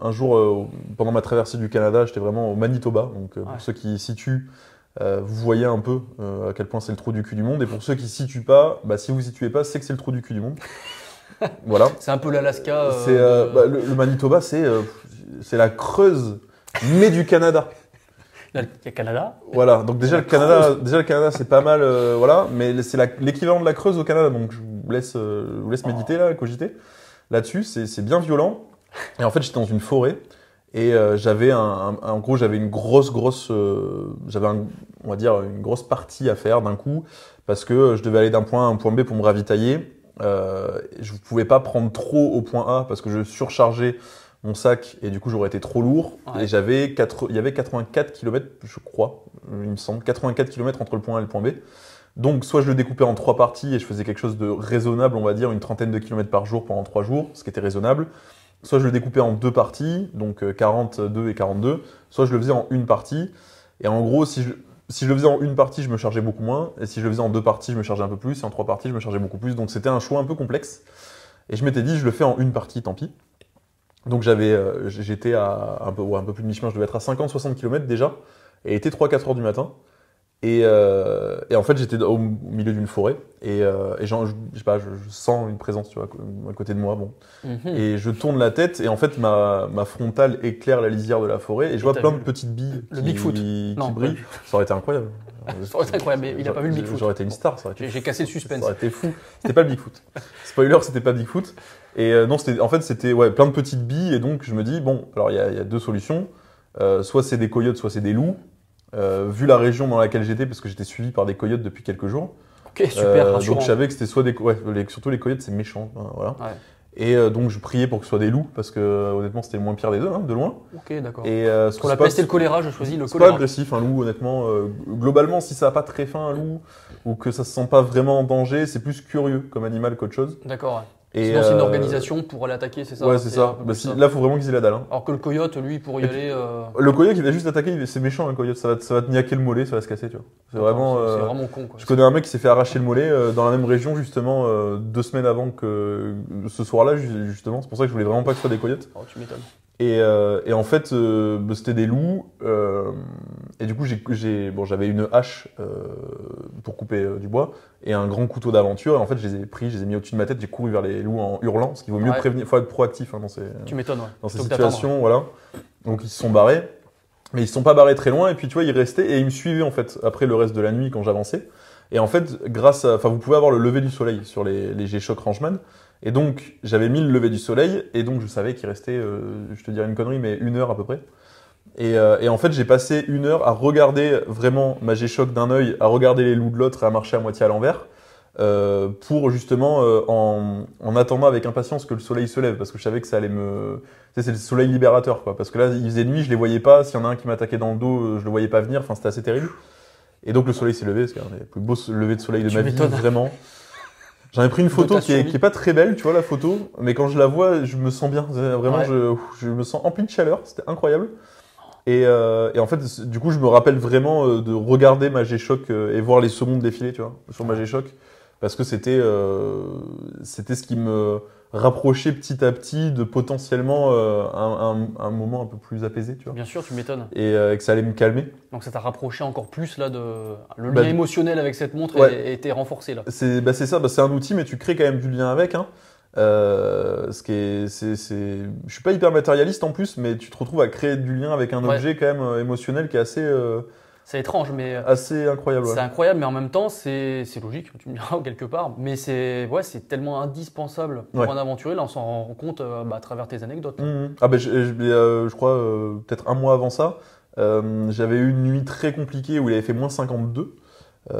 un jour pendant ma traversée du Canada, j'étais vraiment au Manitoba, donc pour ceux qui situent, vous voyez un peu à quel point c'est le trou du cul du monde, et pour ceux qui situent pas, bah, si vous situez pas, c'est que c'est le trou du cul du monde. voilà. C'est un peu l'Alaska. c'est bah, le, Manitoba, c'est c'est la Creuse, mais du Canada y a Canada. Voilà, donc déjà le Canada, déjà le Canada, c'est pas mal, euh, voilà, mais c'est l'équivalent de la Creuse au Canada, donc je vous laisse, euh, laisse oh. méditer là, cogiter là-dessus. C'est bien violent. Et en fait, j'étais dans une forêt et euh, j'avais un, en gros, j'avais une grosse, grosse, j'avais on va dire une grosse partie à faire d'un coup parce que je devais aller d'un point A à un point B pour me ravitailler. je ne pouvais pas prendre trop au point A parce que je surchargeais mon sac et du coup j'aurais été trop lourd et j'avais il y avait 84 km je crois il me semble 84 km entre le point A et le point B donc soit je le découpais en trois parties et je faisais quelque chose de raisonnable on va dire une trentaine de kilomètres par jour pendant trois jours ce qui était raisonnable soit je le découpais en deux parties donc 42 euh, et 42 soit je le faisais en une partie et en gros si je si je le faisais en une partie, je me chargeais beaucoup moins, et si je le faisais en deux parties, je me chargeais un peu plus, et en trois parties, je me chargeais beaucoup plus. Donc c'était un choix un peu complexe. Et je m'étais dit, je le fais en une partie, tant pis. Donc j'avais, euh, j'étais à un peu, un peu plus de mi-chemin, je devais être à 50-60 km déjà, et était 3-4 heures du matin. Euh, et, en fait, j'étais au milieu d'une forêt et, euh, je, pas, je, sens une présence tu vois, à côté de moi. Bon. Mhm. Et je tourne la tête et en fait, ma, frontale éclaire la lisière de la forêt et je vois plein de petites billes qui, brillent. Ça aurait été incroyable. ça aurait été incroyable, mais il n'a pas vu le Bigfoot. J'aurais été une star. J'ai cassé le suspense. Ça aurait été fou. C'était pas le Bigfoot. Spoiler, c'était pas Bigfoot. Et euh, non, non, en fait, c'était ouais, plein de petites billes et donc je me dis, bon, alors il y, a deux solutions. soit c'est des coyotes, soit c'est des loups. Euh, vu la région dans laquelle j'étais, parce que j'étais suivi par des coyotes depuis quelques jours. Ok, super, euh, rassurant. Donc je savais que c'était soit des. Ouais, surtout les coyotes, c'est méchant. Hein, voilà. Et euh, donc je priais pour que ce soit des loups, parce que honnêtement, c'était le moins pire des deux, hein, de loin. Ok, d'accord. Et ce Pour la le choléra, je choisis le c'est pas agressif, un loup, honnêtement. globalement, si ça n'a pas très faim, un loup, ou que ça se sent pas vraiment en danger, c'est plus curieux comme animal qu'autre chose. D'accord, et c'est une euh, organisation pour aller attaquer, c'est ça Ouais, hein, c'est ça. Bah, là, il faut vraiment qu'ils aient la dalle. Hein. Alors que le coyote, lui, pour y aller. Euh, le coyote, il va juste attaquer, c'est méchant, hein, le coyote. Ça va, te niaquer le mollet, ça va se casser, tu vois. C'est vraiment. C'est euh, con, quoi. Je connais un mec qui s'est fait arracher le mollet dans la même région, justement, deux semaines avant que ce soir-là, justement. C'est pour ça que je voulais vraiment pas que ce soit des coyotes. Oh, tu m'étonnes. Euh, et, en fait, euh, bah, c'était des loups. Euh, et du coup, bon, j'avais une hache pour couper du bois et un grand couteau d'aventure. Et en fait, je les ai pris, je les ai mis au-dessus de ma tête. J'ai couru vers les loups en hurlant, ce qui vaut mieux prévenir. Il faut être proactif hein, dans ces, tu m'étonnes, dans ces situations. Voilà. Donc, ils se sont barrés. Mais ils se sont pas barrés très loin. Et puis, tu vois, ils restaient et ils me suivaient, en fait, après le reste de la nuit quand j'avançais. Et en fait, grâce enfin, vous pouvez avoir le lever du soleil sur les, les G-Shock Rangeman. Et donc, j'avais mis le lever du soleil, et donc je savais qu'il restait, euh, je te dirais une connerie, mais une heure à peu près. Et, euh, en fait, j'ai passé une heure à regarder vraiment ma bah, G-Shock d'un œil, à regarder les loups de l'autre et à marcher à moitié à l'envers, euh, pour justement, en, attendant avec impatience que le soleil se lève, parce que je savais que ça allait me... Tu sais, c'est le soleil libérateur, quoi. Parce que là, il faisait nuit, je les voyais pas, s'il y en a un qui m'attaquait dans le dos, je le voyais pas venir, enfin, c'était assez terrible. Et donc, le soleil s'est levé, c'est le plus beau lever de soleil de ma vie, vraiment. J'en ai pris une photo qui est, pas très belle, tu vois la photo, mais quand je la vois, je me sens bien. Vraiment, je, me sens empli de chaleur, c'était incroyable. Et, euh, en fait, du coup, je me rappelle vraiment euh, de regarder ma G-Shock euh, et voir les secondes défiler, tu vois, sur ma G-Shock, parce que c'était euh, c'était ce qui me rapprocher petit à petit de potentiellement euh, un, moment un peu plus apaisé, tu vois. Bien sûr, tu m'étonnes. Euh, et, que ça allait me calmer. Donc ça t'a rapproché encore plus là de le bah, lien émotionnel avec cette montre était renforcé là. C'est bah, ça, bah, c'est un outil, mais tu crées quand même du lien avec. Hein. Euh, ce qui est, c'est, c'est, je suis pas hyper matérialiste en plus, mais tu te retrouves à créer du lien avec un objet quand même euh, émotionnel qui est assez c'est étrange, mais. Euh, Assez incroyable. C'est incroyable, mais en même temps, c'est logique, tu me diras, quelque part. Mais c'est ouais, tellement indispensable pour un aventurier. Là, on s'en rend compte euh, bah, à travers tes anecdotes. Mmh, mmh. Ah, ben, je, crois, peut-être un mois avant ça, j'avais eu une nuit très compliquée où il avait fait moins 52.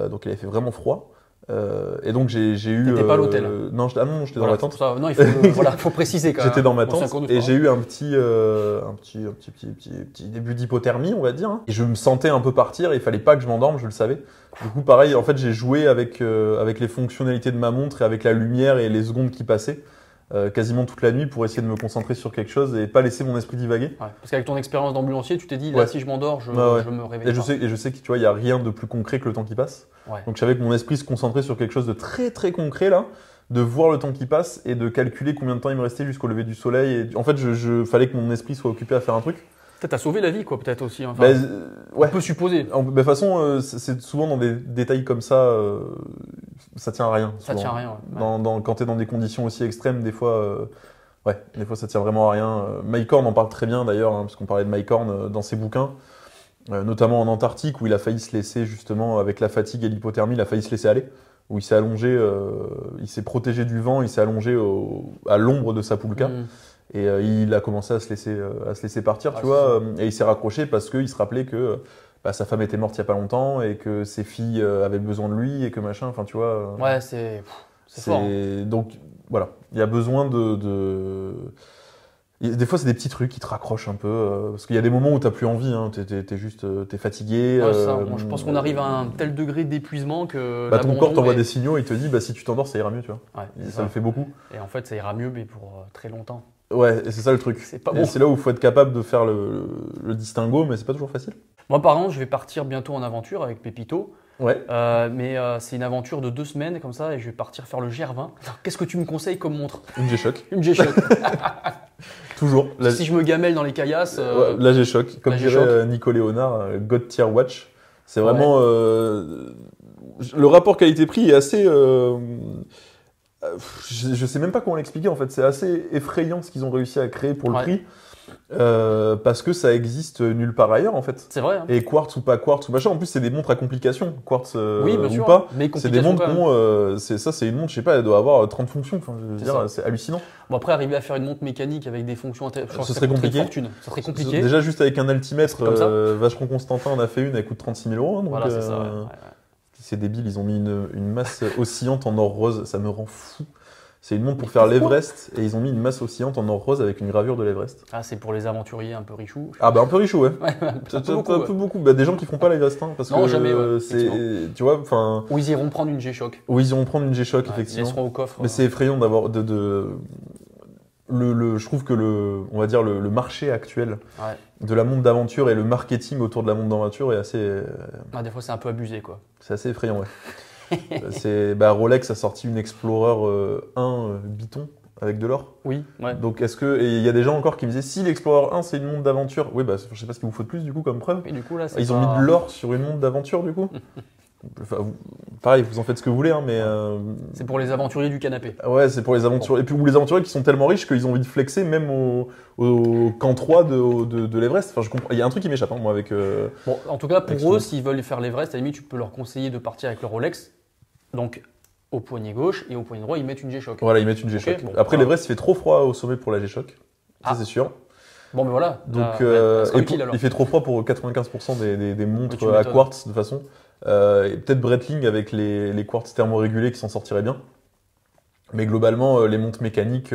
donc, il avait fait vraiment froid. Euh, et donc j'ai eu. pas à l'hôtel. Euh, non, ah non, j'étais dans ma tente. non, il faut, voilà, faut préciser. J'étais dans ma tente et j'ai eu un petit, euh, un petit, un petit, petit, petit, début d'hypothermie, on va dire. Hein. Et je me sentais un peu partir. Et il fallait pas que je m'endorme, je le savais. Du coup, pareil, en fait, j'ai joué avec euh, avec les fonctionnalités de ma montre et avec la lumière et les secondes qui passaient. Euh, quasiment toute la nuit pour essayer de me concentrer sur quelque chose et pas laisser mon esprit divaguer. Ouais, parce qu'avec ton expérience d'ambulancier, tu t'es dit, si je m'endors, je, me réveille. Et je, sais, et je sais que tu n'y a rien de plus concret que le temps qui passe. Donc je savais que mon esprit se concentrait sur quelque chose de très très concret là, de voir le temps qui passe et de calculer combien de temps il me restait jusqu'au lever du soleil. Et, en fait, je, je, fallait que mon esprit soit occupé à faire un truc. Peut-être à sauver la vie, quoi, peut-être aussi. Bah, euh, on peut supposer. Bah, de toute façon, euh, c'est souvent dans des détails comme ça, euh, ça tient à rien. Ça tient à rien. quand t'es dans des conditions aussi extrêmes, des fois, ouais, des fois ça tient vraiment à rien. Mike Horn en parle très bien d'ailleurs, hein, parce qu'on parlait de Mike Horn dans ses bouquins, notamment en Antarctique où il a failli se laisser justement avec la fatigue et l'hypothermie, il a failli se laisser aller. Où il s'est allongé, il s'est protégé du vent, il s'est allongé à l'ombre de sa poulka. Mm. Et euh, il a commencé à se laisser, euh, à se laisser partir, ah, tu vois. Euh, et il s'est raccroché parce qu'il se rappelait que bah, sa femme était morte il n'y a pas longtemps et que ses filles avaient besoin de lui et que machin, enfin, tu vois. ouais, c'est. C'est fort hein. Donc, voilà. Il y a besoin de... Des fois, c'est des petits trucs qui te raccrochent un peu. parce qu'il y a des moments où tu n'as plus envie. Hein, tu es, juste es fatigué. Ouais, je pense qu'on arrive à un tel degré d'épuisement que. Bah, ton corps t'envoie des signaux et il te dit bah, si tu t'endors, ça ira mieux. Tu vois. ça, me le fait beaucoup. Et en fait, ça ira mieux, mais pour très longtemps. Ouais, et c'est ça le truc. C'est pas bon. C'est là où il faut être capable de faire le, distinguo, mais c'est pas toujours facile. Moi, par exemple, je vais partir bientôt en aventure avec Pépito. Ouais. Euh, mais euh, c'est une aventure de deux semaines comme ça, et je vais partir faire le GR20. Qu'est-ce que tu me conseilles comme montre Une G-Shock. Une G-Shock. toujours. Si je me gamelle dans les caillasses. Euh... Ouais, la G-Shock. Comme dirait euh, Nico Léonard, God Tier Watch. C'est vraiment. le rapport qualité-prix est assez euh, je, sais même pas comment l'expliquer en fait. C'est assez effrayant ce qu'ils ont réussi à créer pour le prix. Euh, parce que ça existe nulle part ailleurs en fait. C'est vrai. Hein. Et quartz ou pas quartz machin. En plus, c'est des montres à complications, quartz euh, oui, ou pas. Mais c'est des montres qui c'est ça, c'est une montre, je sais pas, elle doit avoir 30 fonctions. c'est hallucinant. Bon après, arriver à faire une montre mécanique avec des fonctions, ce serait, compliqué. Ça serait compliqué. Déjà juste avec un altimètre, Vacheron Constantin en a fait une, elle coûte 36 000 euros. Hein, voilà, c'est ça c'est débile, ils ont mis une, masse oscillante en or rose, ça me rend fou. C'est une montre pour faire l'Everest et ils ont mis une masse oscillante en or rose avec une gravure de l'Everest. Ah, c'est pour les aventuriers un peu richou Ah bah un peu richou, ouais. ouais un, peu beaucoup, bah, des gens qui font pas l'Everest hein, parce non, jamais, c'est tu vois enfin Ou ils iront prendre une G-Shock. Ou ils iront prendre une G-Shock effectivement. Ils seront au coffre. Mais hein. c'est effrayant d'avoir de je trouve que le, on va dire le, marché actuel de la monde d'aventure et le marketing autour de la monde d'aventure est assez. Euh, ah, des fois, c'est un peu abusé, quoi. C'est assez effrayant, ouais. c'est, bah, Rolex a sorti une Explorer 1 euh, euh, Biton avec de l'or. Oui. Donc est-ce que il y a des gens encore qui me disaient si l'Explorer 1 c'est une monde d'aventure. Oui bah je sais pas ce qu'il vous faut de plus du coup comme preuve. du coup ils ont mis de l'or sur une montre d'aventure du coup. pareil, vous en faites ce que vous voulez, hein, mais. Euh, c'est pour les aventuriers du canapé. Ah ouais, c'est pour les aventuriers. Et puis, ou les aventuriers qui sont tellement riches qu'ils ont envie de flexer même au, camp 3 de, de, l'Everest. Enfin, je comprends. Il y a un truc qui m'échappe, hein, moi, avec. Euh, bon, en tout cas, pour eux, s'ils veulent faire l'Everest, à la limite, tu peux leur conseiller de partir avec le Rolex. Donc, au poignet gauche et au poignet droit, ils mettent une G-Shock. Voilà, ils mettent une G-Shock. Après, l'Everest, il fait trop froid au sommet pour la G-Shock. Ah. c'est sûr. Bon, mais ben voilà. Donc, ah, euh, il fait trop froid pour 95% des, des, montres à quartz de façon. Euh, et peut-être Breitling avec les, les quartz thermorégulés qui s'en sortiraient bien. Mais globalement, euh, les montres mécaniques,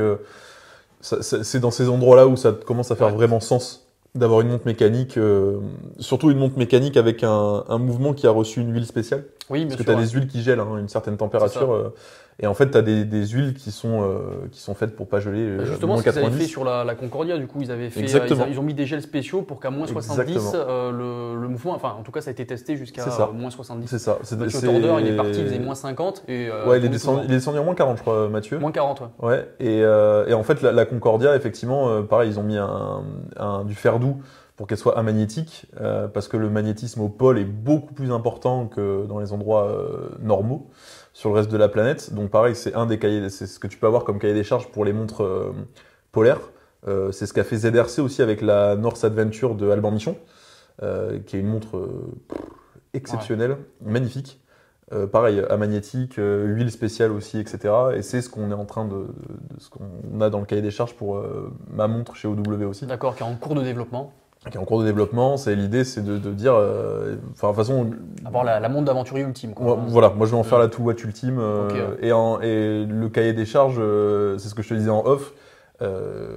c'est dans ces endroits-là où ça commence à faire vraiment sens d'avoir une montre mécanique, surtout une montre mécanique avec un, un, mouvement qui a reçu une huile spéciale. Oui, bien Parce que tu as des huiles qui gèlent à hein, une certaine température. Et en fait, tu as des, des, huiles qui sont, euh, qui sont faites pour pas geler. Euh, bah, justement, justement, ce qu'ils avaient fait sur la, la, Concordia, du coup, ils avaient fait, euh, ils, ont mis des gels spéciaux pour qu'à moins 70, le, le, mouvement, enfin, en tout cas, ça a été testé jusqu'à moins 70. C'est ça. C'est Mathieu Tordeur, il est parti, il faisait moins 50. Et, ouais, il est, descendu, il est descendu à moins 40, je crois, Mathieu. Moins 40, ouais. ouais. Et, et, en fait, la, la Concordia, effectivement, pareil, ils ont mis un, un du fer doux pour qu'elle soit amagnétique, parce que le magnétisme au pôle est beaucoup plus important que dans les endroits normaux sur le reste de la planète. Donc pareil, c'est un des cahiers, c'est ce que tu peux avoir comme cahier des charges pour les montres euh, polaires. Euh, c'est ce qu'a fait ZRC aussi avec la North Adventure de Alban Michon, euh, qui est une montre exceptionnelle, magnifique. pareil, à magnétique, huile spéciale aussi, etc. Et c'est ce qu'on est en train de, ce qu'on a dans le cahier des charges pour ma montre chez OW aussi. D'accord, qui est en cours de développement qui est en cours de développement. C'est l'idée, c'est de, dire, euh, enfin, façon, avoir la, monde montre d'aventurier ultime. Quoi. voilà, moi je vais en faire mm. la tout watch ultime. Euh, et, le cahier des charges, euh, c'est ce que je te disais en off.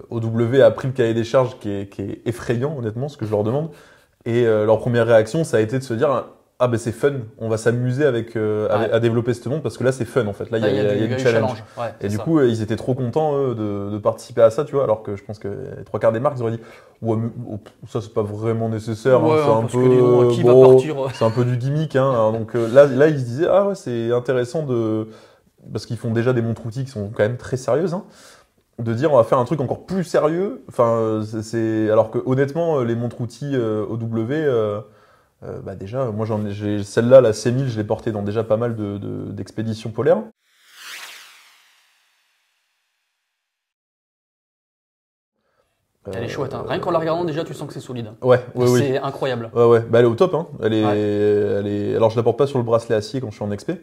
OW a pris le cahier des charges qui est, effrayant, honnêtement, ce que je leur demande. Et leur première réaction, ça a été de se dire, ah ben c'est fun, on va s'amuser avec, euh, à, développer ce monde parce que là c'est fun en fait, là il y, a, du challenge. et du coup euh, ils étaient trop contents eux, de, participer à ça, tu vois, alors que je pense que trois quarts des marques ils auraient dit oh, ça c'est pas vraiment nécessaire, c'est un peu, du gimmick, hein, donc euh, là là ils se disaient ah ouais c'est intéressant de parce qu'ils font déjà des montres outils qui sont quand même très sérieuses. Hein de dire on va faire un truc encore plus sérieux. Enfin, c'est alors que honnêtement les montres outils OW, euh, bah déjà, moi j'en ai, celle-là, la C1000, je l'ai portée dans déjà pas mal d'expéditions polaires. Elle est chouette, hein. euh, rien qu'en la regardant déjà, tu sens que c'est solide. Ouais, C'est incroyable. Ouais, ouais. Bah, elle est au top. Hein. Elle Alors, je la porte pas sur le bracelet acier quand je suis en expé.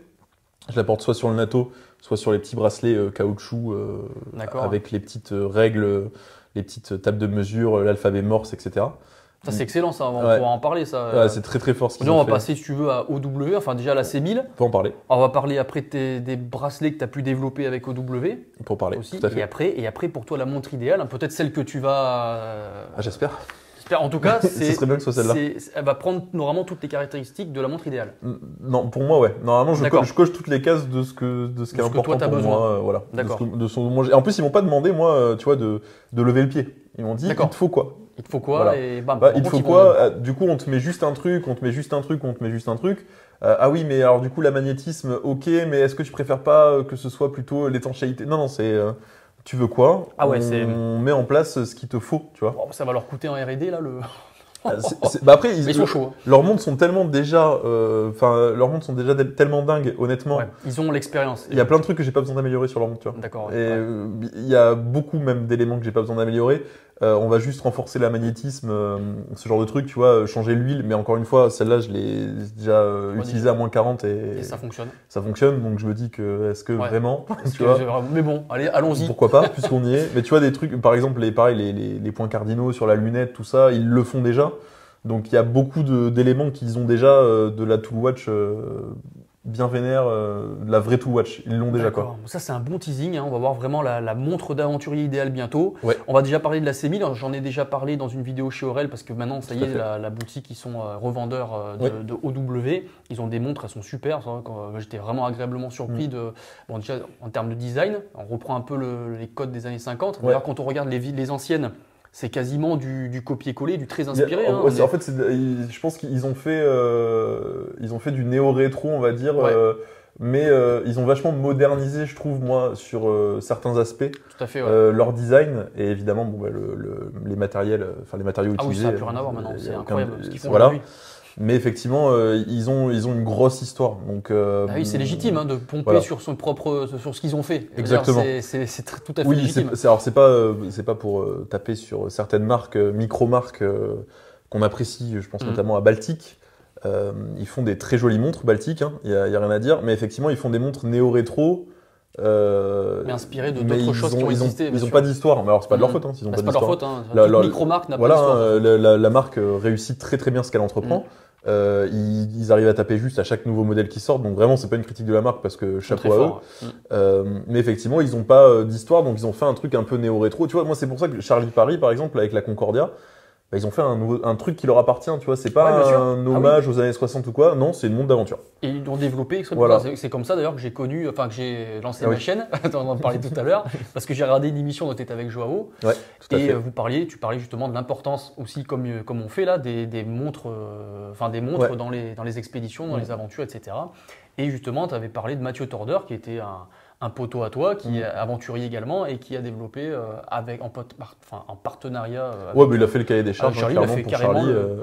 Je la porte soit sur le NATO, soit sur les petits bracelets euh, caoutchouc avec les petites règles, les petites tables de mesure, l'alphabet morse, etc. Ça, c'est mm. excellent, ça. On va en parler, ça. Ouais, c'est très, très fort ce qu'ils on va passer, si tu veux, à OW. Enfin, déjà, à la C1000. On peut en parler. On va parler après des bracelets que tu as pu développer avec OW. Pour parler. Aussi. Et après, et après, pour toi, la montre idéale, hein, peut-être celle que tu vas. Euh, ah, j'espère. En tout cas, c'est. Elle va prendre normalement toutes les caractéristiques de la montre idéale. Mm, non, pour moi, ouais. Normalement, je, je coche toutes les cases de ce que de ce qui est important pour besoin. moi. Euh, voilà. D'accord. En plus, ils m'ont pas demandé, moi, euh, tu vois, de, de lever le pied. Ils m'ont dit, il te faut quoi il te faut quoi et bah, Il faut quoi euh, Du coup, on te met juste un truc, on te met juste un truc, on te met juste un truc. Euh, ah oui, mais alors du coup, la magnétisme, ok, mais est-ce que tu préfères pas euh, que ce soit plutôt l'étanchéité Non, non, c'est. tu veux quoi Ah ouais, c'est. on met en place ce qu'il te faut, tu vois. Oh, ça va leur coûter en R&D là le. bah après, ils, sont chauds. Hein. Leurs montres sont tellement déjà, enfin, leurs sont déjà tellement dingues, honnêtement. ils ont l'expérience. Il y a plein de trucs que j'ai pas besoin d'améliorer sur leur monde, tu vois. D'accord. et il y a beaucoup même d'éléments que j'ai pas besoin d'améliorer. Euh, on va juste renforcer la magnétisme, euh, ce genre de truc, tu vois, euh, changer l'huile. Mais encore une fois, celle-là, je l'ai déjà utilisée à moins 40 et, et, ça fonctionne. Ça fonctionne, donc je me dis que est-ce que vraiment, Mais bon, allez, allons-y. Pourquoi pas, puisqu'on y est. Mais tu vois des trucs, par exemple, les pareil, les, les, points cardinaux sur la lunette, tout ça, ils le font déjà. Donc il y a beaucoup d'éléments qu'ils ont déjà de la Tool Watch bien vénère euh, la vraie to watch. Ils l'ont déjà quoi. Ça c'est un bon teasing. Hein. On va voir vraiment la, montre d'aventurier idéale bientôt. On va déjà parler de la C1000. J'en ai déjà parlé dans une vidéo chez Aurel parce que maintenant ça y est la, boutique ils sont euh, revendeurs euh, de, OW. Ils ont des montres, elles sont super. J'étais vraiment agréablement surpris mm. de. déjà en termes de design, on reprend un peu les codes des années 50. quand on regarde les, les anciennes c'est quasiment du, du copier-coller, du très inspiré. en, hein, mais... en, fait, je pense qu'ils ont fait, euh, ils ont fait du néo-rétro, on va dire. Euh, mais euh, ils ont vachement modernisé, je trouve, moi, sur euh, certains aspects. Tout à fait, leur design et évidemment, bon, bah, le, les matériels, enfin les matériaux utilisés. Ah oui, ça n'a plus rien à voir maintenant. C'est incroyable. ce qu'ils font voilà. Mais effectivement, euh, ils, ont, ils ont une grosse histoire. Donc, euh, ah c'est légitime hein, de pomper sur son propre, euh, sur ce qu'ils ont fait. Exactement. C'est tout à fait légitime. alors c'est pas, c'est pas pour taper sur certaines marques, micro-marques qu'on apprécie, je pense mm. notamment à Baltic. ils font des très jolies montres Baltic, il hein, n'y a, rien à dire, mais effectivement, ils font des montres néo-rétro. Euh, mais inspiré de d'autres choses qui ont existé. Ils n'ont pas d'histoire, mais alors c'est pas de leur mm. faute. Hein, bah, pas, leur faute. Hein. La, micro-marque n'a pas d'histoire. Voilà, la, marque réussit très très bien ce qu'elle entreprend. Mm. Euh, ils, arrivent à taper juste à chaque nouveau modèle qui sort. Donc vraiment, c'est pas une critique de la marque parce que chapeau à mm. euh, mais effectivement, ils ont pas euh, d'histoire, donc ils ont fait un truc un peu néo-rétro. Tu vois, moi c'est pour ça que Charlie Paris, par exemple, avec la Concordia, bah, ils ont fait un, truc qui leur appartient, tu vois. C'est pas un ah hommage aux années 60 ou quoi. Non, c'est une monde d'aventure. Et ils l'ont développé. C'est comme ça d'ailleurs que j'ai connu, enfin que j'ai lancé ah ma chaîne. on en parlait tout à l'heure parce que j'ai regardé une émission dont tu avec Joao. et euh, vous parliez, tu parlais justement de l'importance aussi, comme euh, comme on fait là, des, montres, euh, enfin des montres dans les dans les expéditions, dans les aventures, etc. Et justement, tu avais parlé de Mathieu Torder qui était un un poteau à toi qui mm. est aventurier également et qui a développé euh, avec en, partenariat. Euh, ouais, mais il a fait le cahier des charges hein, Charlie, pour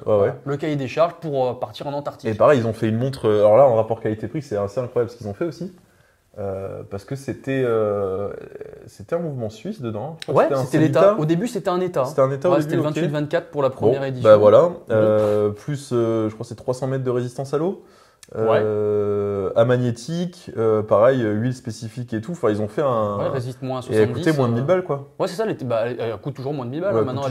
euh, cahier des charges pour partir en Antarctique. Et pareil, ils ont fait une montre. Alors là, en rapport qualité-prix, c'est assez incroyable ce qu'ils ont fait aussi. parce que c'était c'était un mouvement suisse dedans. Ouais, c'était l'État. Au début, c'était un État. C'était un État. c'était le 28-24 pour la première édition. Bah voilà. plus, je crois, c'est 300 mètres de résistance à l'eau. Euh, magnétique euh, pareil, euh, huile spécifique et tout. Enfin, ils ont fait un. Ouais, résiste moins 70. Et elle coûtait moins de 1000 euh, balles, quoi. Ouais, c'est ça, elle, bah, coûte toujours moins de 1000 balles. Hein, maintenant,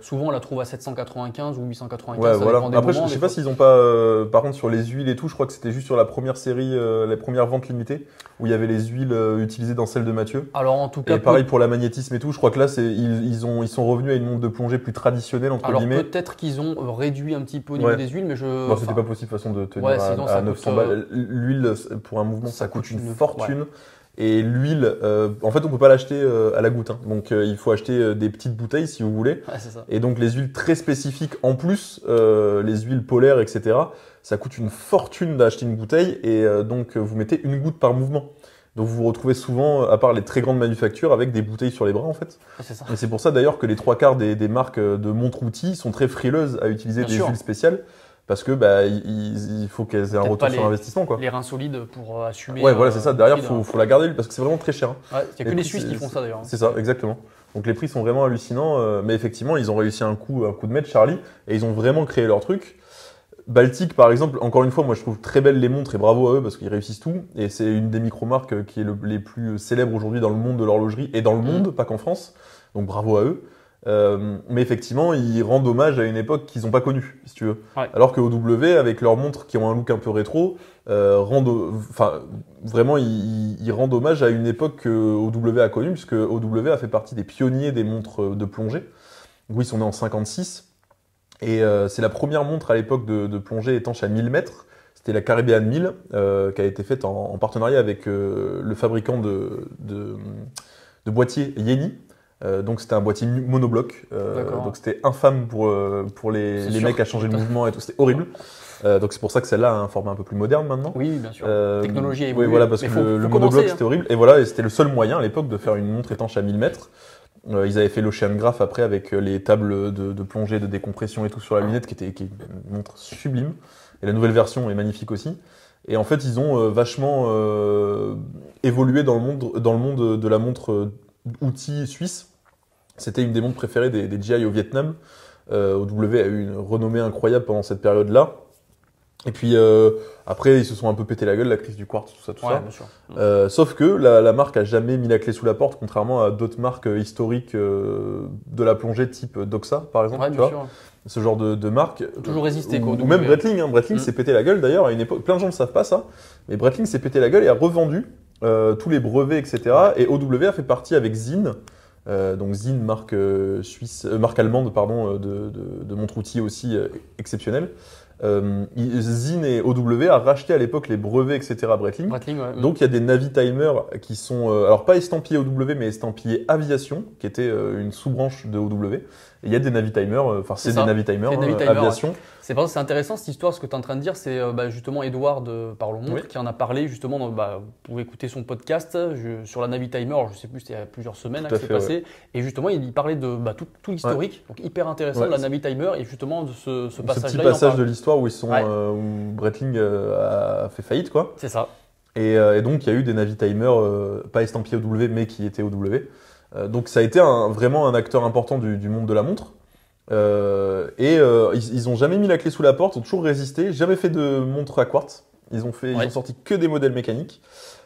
souvent, on la trouve à 795 ou 895. Après, je, ne sais pas s'ils ont pas. par contre, sur les huiles et tout, je crois que c'était juste sur la première série, les premières ventes limitées, où il y avait les huiles utilisées dans celle de Mathieu. Alors, en tout cas. pareil pour la magnétisme et tout, je crois que là, ils, sont revenus à une montre de plongée plus traditionnelle, entre Alors, guillemets. Peut-être qu'ils ont réduit un petit peu au niveau des huiles, mais je. Non, c'était pas possible façon de tenir. Euh, euh, l'huile, euh, pour un mouvement, ça, coûte une, fortune. Et l'huile, en fait, on peut pas l'acheter à la goutte. Hein. Donc, il faut acheter des petites bouteilles si vous voulez. Et donc, les huiles très spécifiques, en plus, les huiles polaires, etc., ça coûte une fortune d'acheter une bouteille. Et donc, vous mettez une goutte par mouvement. Donc vous vous retrouvez souvent, à part les très grandes manufactures, avec des bouteilles sur les bras en fait. Et c'est pour ça d'ailleurs que les trois quarts des, marques de montres outils sont très frileuses à utiliser des huiles spéciales parce que bah, il, faut qu'elles aient un retour sur investissement. Quoi. Les reins solides pour euh, assumer. Ouais, voilà, c'est euh, ça. Derrière, faut, faut, la garder parce que c'est vraiment très cher. Hein. Il ouais, n'y a que les Suisses qui font ça d'ailleurs. C'est ça, exactement. Donc les prix sont vraiment hallucinants. Euh, mais effectivement, ils ont réussi un coup, un coup de maître, Charlie, et ils ont vraiment créé leur truc. Baltic, par exemple, encore une fois, moi je trouve très belles les montres et bravo à eux parce qu'ils réussissent tout. Et c'est une des micro-marques qui est le, les plus célèbres aujourd'hui dans le monde de l'horlogerie et dans le mmh. monde, pas qu'en France. Donc bravo à eux. Euh, mais effectivement, ils rendent hommage à une époque qu'ils n'ont pas connue, si tu veux. Alors que OW, avec leurs montres qui ont un look un peu rétro, euh, rendent, enfin, vraiment, ils, rendent hommage à une époque qu'OW a connue, puisque OW a fait partie des pionniers des montres de plongée. Oui, ils sont nés en 56. Et euh, c'est la première montre à l'époque de, plongée étanche à 1000 mètres. C'était la Caribbean 1000, qui a été faite en, partenariat avec le fabricant de, de, de boîtiers Yeni euh, donc c'était un boîtier monobloc, euh, donc c'était infâme pour, euh, pour les, les mecs à changer de mouvement et tout, c'était horrible. donc c'est pour ça que celle-là a un format un peu plus moderne maintenant. Oui, bien sûr. Technologie évolué, Oui, voilà, parce que le, monobloc hein. c'était horrible. Et voilà, c'était le seul moyen à l'époque de faire une montre étanche à 1000 mètres. Euh, ils avaient fait l'Ocean Graph après avec les tables de, plongée, de décompression et tout sur la ah. lunette, qui était une montre sublime. Et la nouvelle version est magnifique aussi. Et en fait, ils ont vachement évolué dans le monde, dans le monde de la montre outil suisse. C'était une des montres préférées des, des GI au Vietnam. OW euh, a eu une renommée incroyable pendant cette période-là. Et puis euh, après, ils se sont un peu pété la gueule, la crise du quartz, tout ça, tout ça. Mm. Euh, sauf que la, marque a jamais mis la clé sous la porte, contrairement à d'autres marques historiques de la plongée, type Doxa, par exemple. Ce genre de, marque. Toujours résisté, Ou, même hein. Breitling. Hein. Breitling mm. s'est pété la gueule, d'ailleurs, à une époque. Plein de gens ne savent pas ça. Mais Breitling s'est pété la gueule et a revendu euh, tous les brevets, etc. Et a fait partie avec Zine, euh, donc Zine, marque, euh, suisse, marque allemande pardon, de, de, de aussi exceptionnel. Zine et OW a racheté à l'époque les brevets, etc. Breitling. Donc il y a des Navy qui sont, alors pas estampillés OW, mais estampillés Aviation, qui était une sous-branche de OW. Et il y a des Navy Timers, enfin c'est des Navi Timers, Aviation. C'est intéressant cette histoire, ce que tu es en train de dire, c'est euh, bah, justement Edouard de Parlons qui en a parlé justement. Dans, bah, vous pouvez écouter son podcast sur la Navitimer, Timer, je sais plus, c'était il y a plusieurs semaines hein, que c'est passé. Et justement, il, parlait de bah, tout, l'historique, donc hyper intéressant de la Navitimer et justement de ce, passage Ce petit passage de l'histoire où ils sont, euh, Bretling euh, a fait faillite, quoi. C'est ça. Et, donc il y a eu des Navy pas estampillés OW mais qui étaient OW. donc ça a été vraiment un acteur important du monde de la montre. Euh, et euh, ils, ont jamais mis la clé sous la porte, ont toujours résisté, jamais fait de montre à quartz. Ils ont fait, ils ont sorti que des modèles mécaniques.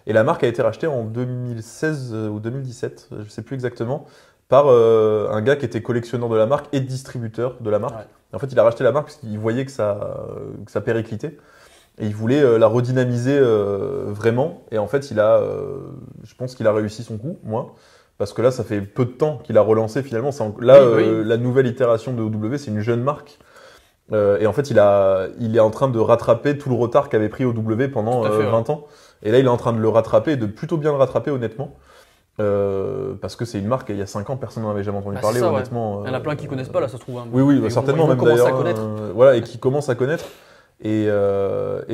Et la marque a été rachetée en 2016 euh, ou 2017, je ne sais plus exactement, par un gars qui était collectionneur de la marque et distributeur de la marque. En fait, il a racheté la marque parce qu'il voyait que ça, que ça périclitait. Et il voulait la redynamiser vraiment. Et en fait, il a, je pense qu'il a réussi son coup, moi parce que là, ça fait peu de temps qu'il a relancé finalement. Là, euh, la nouvelle itération de OW, c'est une jeune marque. Euh, et en fait, il, a, il est en train de rattraper tout le retard qu'avait pris OW pendant 20 euh, ans. Et là, il est en train de le rattraper, et de plutôt bien le rattraper, honnêtement. parce que c'est une marque, il y a 5 ans, personne n'en avait jamais entendu bah, parler, honnêtement. Il y en a plein qui connaissent pas, là, ça se trouve. Hein. Oui, oui, certainement, même d'ailleurs. voilà, et qui commencent à connaître. Et,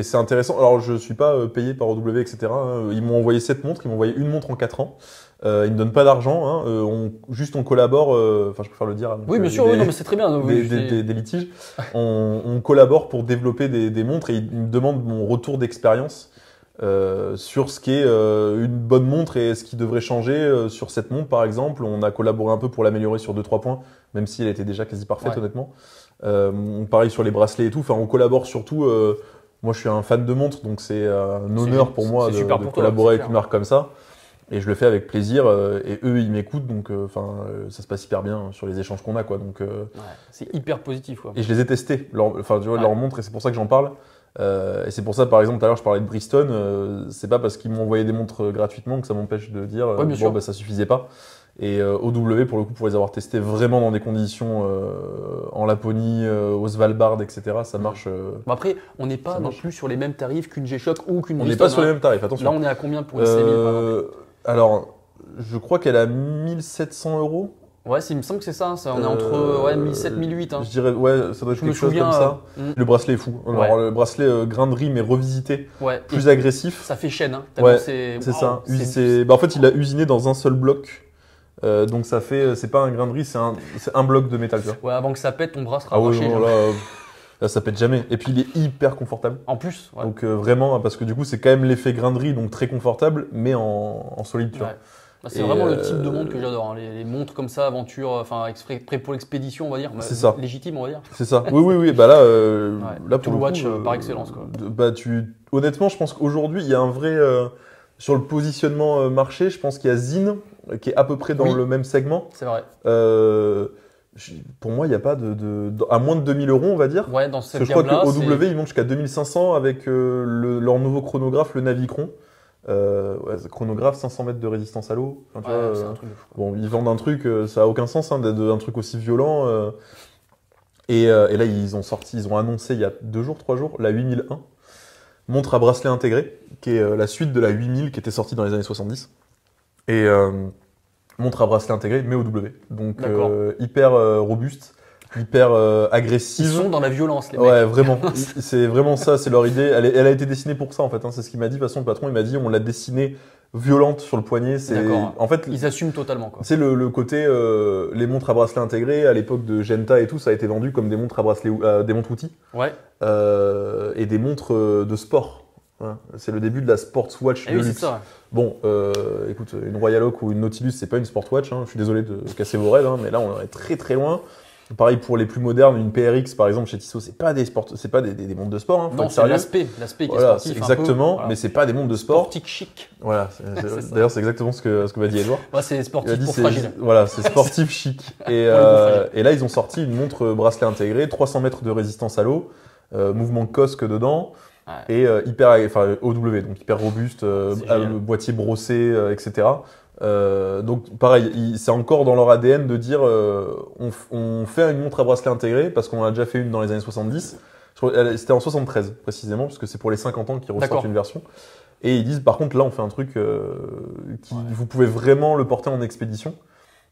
c'est intéressant. Alors, je suis pas payé par OW, etc. Hein. Ils m'ont envoyé 7 montres, ils m'ont envoyé une montre en 4 ans. Euh, ils ne donnent pas d'argent, hein, euh, on, juste on collabore, euh, enfin je préfère le dire. oui, bien sûr, mais c'est très bien. des, litiges. on, collabore pour développer des, montres et il me demandent mon retour d'expérience sur ce qu'est est une bonne montre et ce qui devrait changer sur cette montre par exemple. On a collaboré un peu pour l'améliorer sur 2-3 points, même si elle était déjà quasi parfaite honnêtement. on pareil sur les bracelets et tout, enfin on collabore surtout. moi je suis un fan de montres, donc c'est un honneur pour moi de, collaborer avec une marque comme ça et je le fais avec plaisir euh, et eux ils m'écoutent donc euh, enfin euh, ça se passe hyper bien sur les échanges qu'on a quoi donc c'est hyper positif quoi. et je les ai testés enfin tu vois leur montre et c'est pour ça que j'en parle et c'est pour ça par exemple tout à l'heure je parlais de Bristol c'est pas parce qu'ils m'ont envoyé des montres gratuitement que ça m'empêche de dire ouais, bon bah, ça suffisait pas et OW pour le coup pour les avoir testés vraiment dans des conditions en Laponie au Svalbard etc ça marche bon après on n'est pas non plus sur les mêmes tarifs qu'une G-Shock ou qu'une on n'est pas sur hein. les mêmes tarifs attention là on est à combien pour alors, je crois qu'elle a 1700 euros. Ouais, il me semble que c'est ça, hein, ça, On est euh, entre 1700 et 1800. Je dirais, ouais, ça doit être quelque chose comme ça. Euh, hmm. le bracelet est fou. Alors, le bracelet euh, grinderie grain riz, mais revisité. Ouais. Plus agressif. Ça fait chaîne. Hein. Ouais, c'est ça. Bah, en fait, il a usiné dans un seul bloc. donc ça fait, c'est pas un grain de riz, c'est un, bloc de métal. Ouais, avant que ça pète, ton bras sera ah ça pète jamais. Et puis, il est hyper confortable. En plus, ouais. Donc, euh, vraiment, parce que du coup, c'est quand même l'effet grinderie, donc très confortable, mais en, en solide, bah, c'est vraiment le euh, type de montre que j'adore. Hein. Les, montres comme ça, aventure, euh, enfin, prêt pour l'expédition, on va dire. C'est ça. Légitime, on va dire. C'est ça. Oui, oui, oui. Bah là, pour le watch par excellence, Bah, tu... Honnêtement, je pense qu'aujourd'hui, il y a un vrai. sur le positionnement marché, je pense qu'il y a Zine, qui est à peu près dans le même segment. C'est vrai. Euh pour moi, il n'y a pas de, À moins de 2000 euros, on va dire. Ouais, dans cette je crois O.W. ils montent jusqu'à 2500 avec euh, leur nouveau chronographe, le Navicron. Euh, chronographe 500 mètres de résistance à l'eau. Enfin, euh, de fou. bon, ils vendent un truc, ça n'a aucun sens hein, d'être un truc aussi violent. Et, là, ils ont sorti, ils ont annoncé il y a deux jours, trois jours, la 8001, montre à bracelet intégré, qui est la suite de la 8000 qui était sortie dans les années 70. Et montre à bracelet intégré, mais W. Donc euh, hyper euh, robuste, hyper euh, agressive. Ils sont dans la violence, les mecs. Ouais, vraiment. c'est vraiment ça, c'est leur idée. Elle, a été dessinée pour ça, en fait. Hein. C'est ce qu'il m'a dit. De toute façon, le patron, il m'a dit, on l'a dessinée violente sur le poignet. C'est en fait, ils assument totalement. C'est le, côté les montres à bracelet intégré à l'époque de Genta et tout, ça a été vendu comme des montres à bracelet, des montres outils. Ouais. et des montres de sport. Hein. C'est le début de la sports watch. Et eh de Ça. Bon, euh, écoute, une Royal Oak ou une Nautilus, c'est pas une Sportwatch. Hein. Je suis désolé de casser vos rêves, hein, mais là, on est très très loin. Pareil pour les plus modernes, une PRX par exemple chez Tissot, c'est pas des sports, c'est pas des, montres de sport. Hein, non, c'est l'aspect, l'aspect qui est sportif. exactement, mais c'est pas des montres de sport. Sportique chic. Voilà. D'ailleurs, c'est exactement ce que ce que m'a dit Edouard. c'est sportif pour fragile. Voilà, c'est sportif chic. Euh, et, là, ils ont sorti une montre bracelet intégré, 300 mètres de résistance à l'eau, euh, mouvement cosque dedans. Et euh, hyper, enfin OW, donc hyper robuste, euh, euh, boîtier brossé, etc. donc pareil, c'est encore dans leur ADN de dire on, fait une montre à bracelet intégré parce qu'on a déjà fait une dans les années 70. C'était en 73 précisément, parce que c'est pour les 50 ans qu'ils ressortent une version. Et ils disent par contre là on fait un truc qui vous pouvez vraiment le porter en expédition.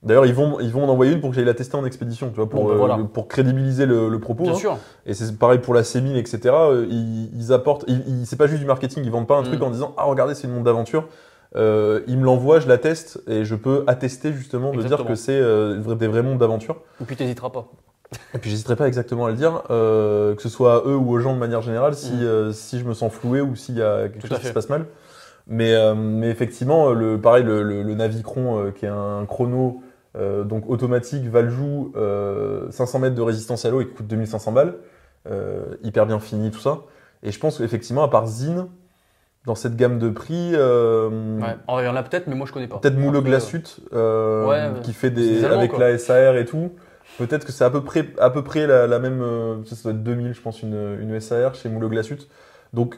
D'ailleurs, ils vont, ils vont en envoyer une pour que j'aille la tester en expédition, tu vois, pour, bah, euh, pour crédibiliser le, propos. Hein. sûr. Et c'est pareil pour la sémine etc. Euh, ils, apportent, c'est pas juste du marketing, ils vendent pas un truc mm. en disant, ah, regardez, c'est une montre d'aventure. Euh, ils me l'envoient, je l'atteste et je peux attester justement de dire que c'est des vrais montres d'aventure. Et puis t'hésiteras pas. Et puis j'hésiterai pas exactement à le dire, que ce soit à eux ou aux gens de manière générale, si, mm. si je me sens floué ou s'il y a quelque chose qui se passe mal. Mais, mais effectivement, le, pareil, le, le Navicron, qui est un chrono euh, donc automatique, Valjou, 500 euh, mètres de résistance à l'eau et qui coûte 2500 balles. Euh, hyper bien fini, tout ça. Et je pense qu'effectivement, à part Zine, dans cette gamme de prix. Euh, ouais. il y en a peut-être, mais moi je connais pas. Peut-être Moule qui fait des. avec la SAR et tout. Peut-être que c'est à peu près, à peu près la, même. Ça doit être 2000, je pense, une, une SAR chez Moule Donc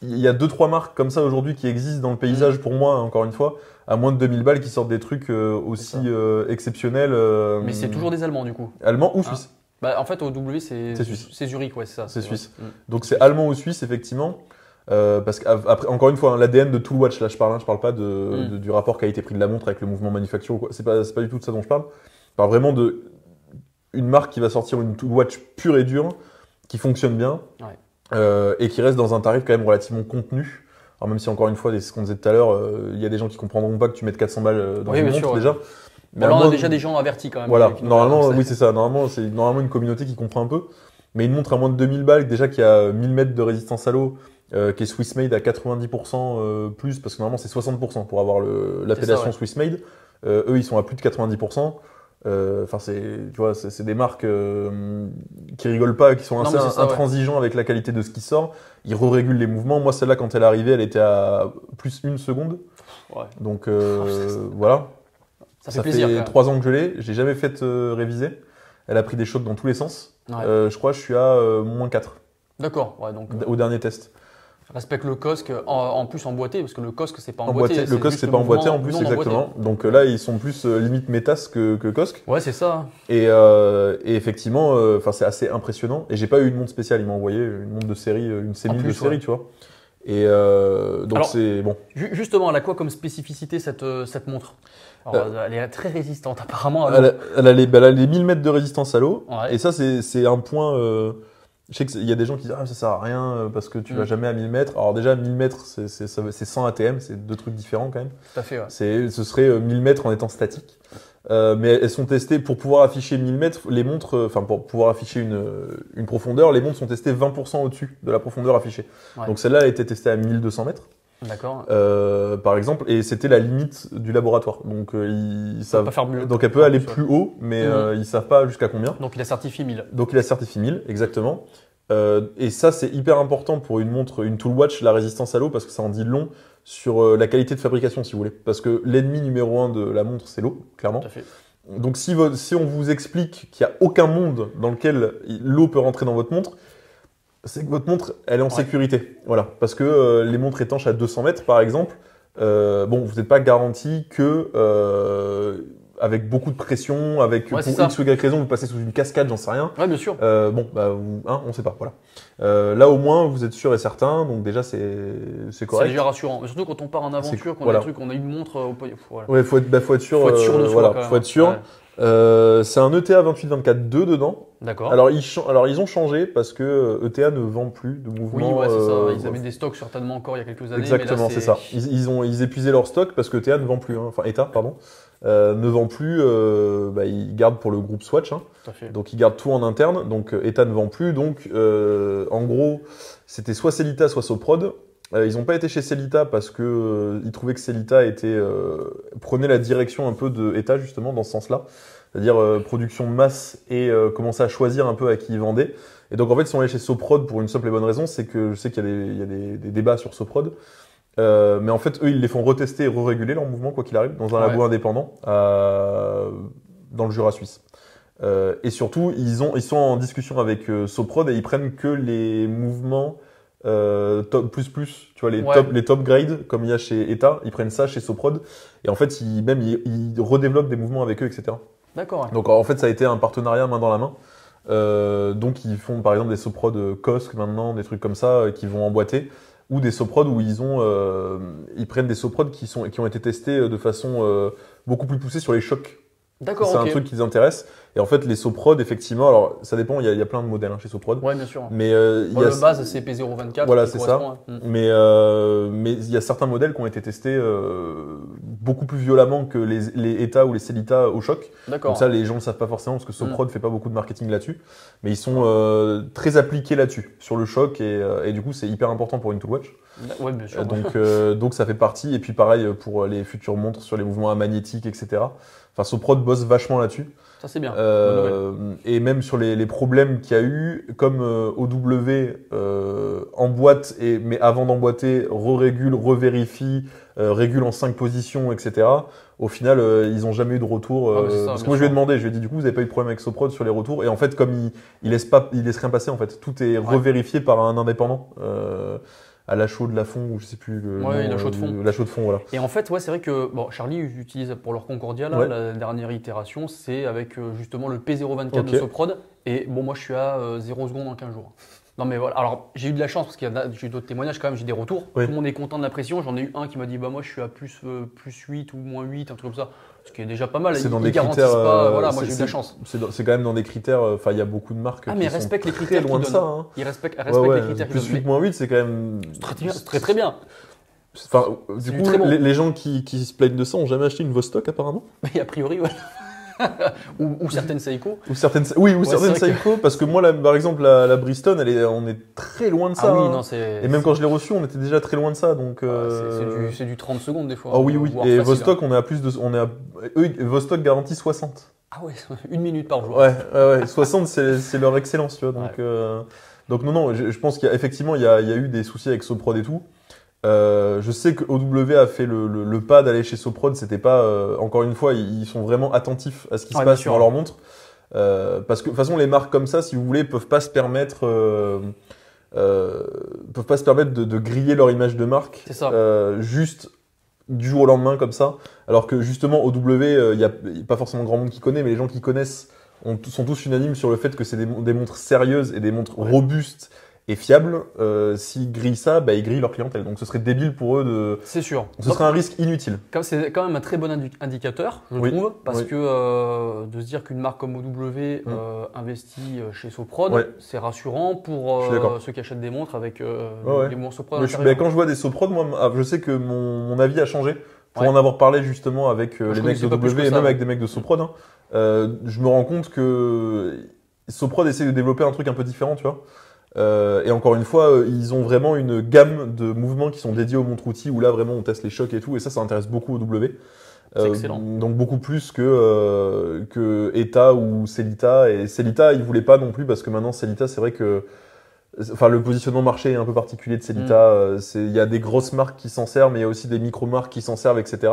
il y a deux trois marques comme ça aujourd'hui qui existent dans le paysage mm. pour moi encore une fois à moins de 2000 balles qui sortent des trucs euh, aussi euh, exceptionnels euh, mais c'est toujours des allemands du coup allemands ou ah. suisses bah, en fait au W c'est Zurich c'est ça c'est suisse mm. donc c'est allemand ou suisse effectivement parce qu'après encore une fois hein, l'ADN de tout watch là je parle hein, je parle pas de, mm. du rapport qui a été pris de la montre avec le mouvement manufacture ou quoi c'est pas pas du tout de ça dont je parle je parle vraiment de une marque qui va sortir une tool watch pure et dure qui fonctionne bien euh, et qui reste dans un tarif quand même relativement contenu. Alors même si encore une fois, c'est ce qu'on disait tout à l'heure, il euh, y a des gens qui comprendront pas que tu mettes 400 balles euh, dans une montre déjà. Mais Alors, on a déjà des gens avertis quand même. Voilà, normalement, oui, c'est ça. Normalement, c'est normalement une communauté qui comprend un peu. Mais une montre à moins de 2000 balles, déjà qui a 1000 mètres de résistance à l'eau, qui est Swiss made à 90% plus, parce que normalement c'est 60% pour avoir l'appellation Swiss made. eux, ils sont à plus de 90%. Euh, enfin, tu vois, c'est des marques euh, qui rigolent pas, qui sont intransigeants avec la qualité de ce qui sort. Ils re-régulent les mouvements. Moi, celle-là, quand elle est arrivée, elle était à plus une seconde. Donc ah, euh, voilà. Ça, fait, plaisir, trois ans que je l'ai. J'ai jamais fait réviser. Elle a pris des chocs dans tous les sens. je crois que je suis à moins 4. D'accord. donc, au dernier test que le cosque en, plus emboîté parce que le cosque c'est pas emboîté, le cosque c'est pas emboîté en plus exactement donc euh, là ils sont plus euh, limite métas que, que COSC ouais c'est ça et, euh, effectivement enfin c'est assez impressionnant et j'ai pas eu une montre spéciale ils m'ont envoyé une montre de série une série de série tu vois et donc c'est bon justement elle a quoi comme spécificité cette cette montre elle est très résistante apparemment elle, a, elle, les, bah, elle 1000 mètres de résistance à l'eau et ça c'est un point je sais qu'il y a des gens qui disent Ah, ça sert à rien euh, parce que tu vas mm. jamais à 1000 mètres. Alors, déjà, 1000 mètres, c'est 100 ATM, c'est deux trucs différents quand même. Tout à fait, ouais. Ce serait 1000 euh, mètres en étant statique. Euh, mais elles sont testées pour pouvoir afficher 1000 mètres. Les montres, enfin, pour pouvoir afficher une, une, profondeur, les montres sont testées 20% au-dessus de la profondeur affichée. Donc, celle-là a été testée à 1200 mètres. D'accord. par exemple, et c'était la limite du laboratoire. Donc euh, ils, faire mieux. Donc elle peut aller plus haut, mais ils ne mm. ils savent pas jusqu'à combien. Donc il a certifié 1000. Donc il a certifié 1000, exactement. Euh, et ça, c'est hyper important pour une montre, une tool watch, la résistance à l'eau, parce que ça en dit long sur euh, la qualité de fabrication, si vous voulez. Parce que l'ennemi numéro un de la montre, c'est l'eau, clairement. Donc si, si on vous explique qu'il n'y a aucun monde dans lequel l'eau peut rentrer dans votre montre, c'est que votre montre, elle est en sécurité. Voilà. Parce que euh, les montres étanches à 200 mètres, par exemple, bon, vous n'êtes pas garanti que avec beaucoup de pression, avec pour X ou Y raison, vous passez sous une cascade, j'en sais rien. Ouais, bien sûr. Euh, bon, bah, hein, on sait pas, voilà. Euh, là, au moins, vous êtes sûr et certain, donc déjà, c'est correct. C'est déjà rassurant. surtout quand on part en aventure, qu'on on a des truc, on a une montre. Euh, voilà. Ouais, faut être, bah, faut être sûr. Faut être euh, voilà, faut être sûr. Euh, c'est un ETA 28242 2 dedans. D'accord. Alors ils, alors ils ont changé parce que ETA euh, e ne vend plus de mouvements. Oui, ouais, c'est ça. Euh, ils avaient des stocks certainement encore il y a quelques années. Exactement, c'est ça. Ils, ont ils épuisaient leur stocks parce que ETA ne vend plus. Hein. Enfin ETA, pardon. Euh, ne vend plus, euh, bah, ils gardent pour le groupe Swatch. Hein. Donc ils gardent tout en interne. Donc ETA ne vend plus. Donc en gros, c'était soit Celita, soit Soprod. ils n'ont pas été chez Celita parce que ils trouvaient que Celita était prenait la direction un peu de ETA justement dans ce sens-là c'est-à-dire euh, production de masse et euh, commencer à choisir un peu à qui ils Et donc en fait, ils sont allés chez Soprod pour une simple et bonne raison, c'est que je sais qu'il y a des, il débats sur Soprod. Euh, mais en fait, eux, ils les font retester et re-réguler leur mouvement, quoi qu'il arrive, dans un labo indépendant, dans le Jura suisse. Euh, et surtout, ils, ont, ils sont en discussion avec euh, Soprod et ils prennent que les mouvements top plus plus, tu vois, les, top, les top grades, comme il y a chez ETA, ils prennent ça chez Soprod. Et en fait, ils, même, ils, ils redéveloppent des mouvements avec eux, etc. Donc en fait, ça a été un partenariat main dans la main. Euh, donc ils font par exemple des soprods COSC maintenant, des trucs comme ça euh, qui vont emboîter, ou des soprods où ils ont, euh, ils prennent des soprods qui sont qui ont été testés de façon beaucoup plus poussée sur les chocs. D'accord. C'est un truc qui les intéresse. Et en fait, les Soprod, effectivement, alors ça dépend, il y, a plein de modèles hein, chez Soprod. Ouais, bien sûr. Mais euh, il y a le base, c'est P024. Voilà, c'est ça. Hein. Mais euh, mais il y a certains modèles qui ont été testés euh, beaucoup plus violemment que les, les ETA ou les Celita au choc. D'accord. ça, les gens ne savent pas forcément parce que Soprod ne mm. fait pas beaucoup de marketing là-dessus, mais ils sont euh, très appliqués là-dessus sur le choc et, du coup, c'est hyper important pour une tool watch. Ouais, bien sûr. Donc donc ça fait partie. Et puis pareil pour les futures montres sur les mouvements à magnétiques, etc. Enfin, Soprod bosse vachement là-dessus. Ça, c'est bien. Euh, et même sur les, problèmes qu'il y a eu, comme OW euh, emboîte, euh, et, mais avant d'emboîter, re-régule, revérifie, euh, régule en cinq positions, etc. Au final, ils n'ont jamais eu de retour. Ah, Ce parce que moi, je lui ai demandé, je lui ai dit, du coup, vous n'avez pas eu de problème avec Soprod sur les retours. Et en fait, comme il, il laisse pas, il laisse rien passer, en fait, tout est revérifié par un indépendant à la chaude de la fond ou je sais plus le la chaude euh, de fond. voilà. Et en fait ouais c'est vrai que bon, Charlie utilise pour leur Concordia la dernière itération c'est avec euh, justement le P024 de de Soprod et bon moi je suis à 0 euh, secondes en 15 jours. Non mais voilà, alors j'ai eu de la chance parce qu'il y a j'ai eu d'autres témoignages quand même, j'ai des retours. Tout le monde est content de la pression. J'en ai eu un qui m'a dit bah moi je suis à plus 8 ou moins 8, un truc comme ça. Ce qui est déjà pas mal. C'est dans des critères. Pas, euh, voilà, moi j'ai eu de la chance. C'est quand même dans des critères. Euh, enfin, il y a beaucoup de marques ah, mais qui sont les critères très loin de ça. Hein. Ils respectent, respectent les critères. Plus 8 moins 8, c'est quand même. Très très bien. Enfin, du coup, les, gens qui, qui se plaignent de ça ont jamais acheté une Vostok apparemment. Mais a priori, ouais. ou, certaines Seiko. certaines, oui, ou certaines Seiko, parce que moi, par exemple, la, la Briston, on est très loin de ah ça. Hein. et même quand je l'ai reçu, on était déjà très loin de ça. Donc, ah, euh, c'est, du, 30 secondes des fois. Ah oui, oui. Et Vostok, hein. on est à plus de, on est Vostok garantit 60. Ah oui, une minute par jour. Ouais, 60, c'est, leur excellence, Donc, euh, donc non, non, je, pense qu'effectivement, il, il y a, eu des soucis avec Soprod et tout. Euh, je sais que OW a fait le, le, le pas d'aller chez Soprod. C'était pas euh, encore une fois, ils, sont vraiment attentifs à ce qui se passe sur dans leur montre. Euh, parce que de toute façon, les marques comme ça, si vous voulez, peuvent pas se permettre, euh, peuvent pas se permettre de, de, griller leur image de marque. juste du jour au lendemain comme ça. Alors que justement, OW, il n'y a, pas forcément grand monde qui connaît, mais les gens qui connaissent sont tous unanimes sur le fait que c'est des, montres sérieuses et des montres robustes est fiable. Euh, S'ils grillent ça, bah, ils grillent leur clientèle. Donc ce serait débile pour eux de. C'est sûr. Ce serait un risque inutile. C'est quand même un très bon indicateur, je trouve, parce que euh, de se dire qu'une marque comme OW euh, mm. investit euh, chez Soprod, c'est rassurant pour euh, ceux qui achètent des montres avec des montres Soprod. Je, quand je vois des Soprod, moi, ah, je sais que mon, avis a changé. Pour en avoir parlé justement avec ah, les mecs de OW et même avec des mecs de Soprod, hein. je me rends compte que Soprod essaie de développer un truc un peu différent, tu vois. Euh, et encore une fois, euh, ils ont vraiment une gamme de mouvements qui sont dédiés au montre outils où là vraiment on teste les chocs et tout. Et ça, ça intéresse beaucoup au W. Euh, excellent. donc beaucoup plus que que ETA ou Celita. Et Celita, ils voulaient pas non plus parce que maintenant Celita, c'est vrai que Enfin, le positionnement marché est un peu particulier de Celita. Mm. Il y a des grosses marques qui s'en servent, mais il y a aussi des micro-marques qui s'en servent, etc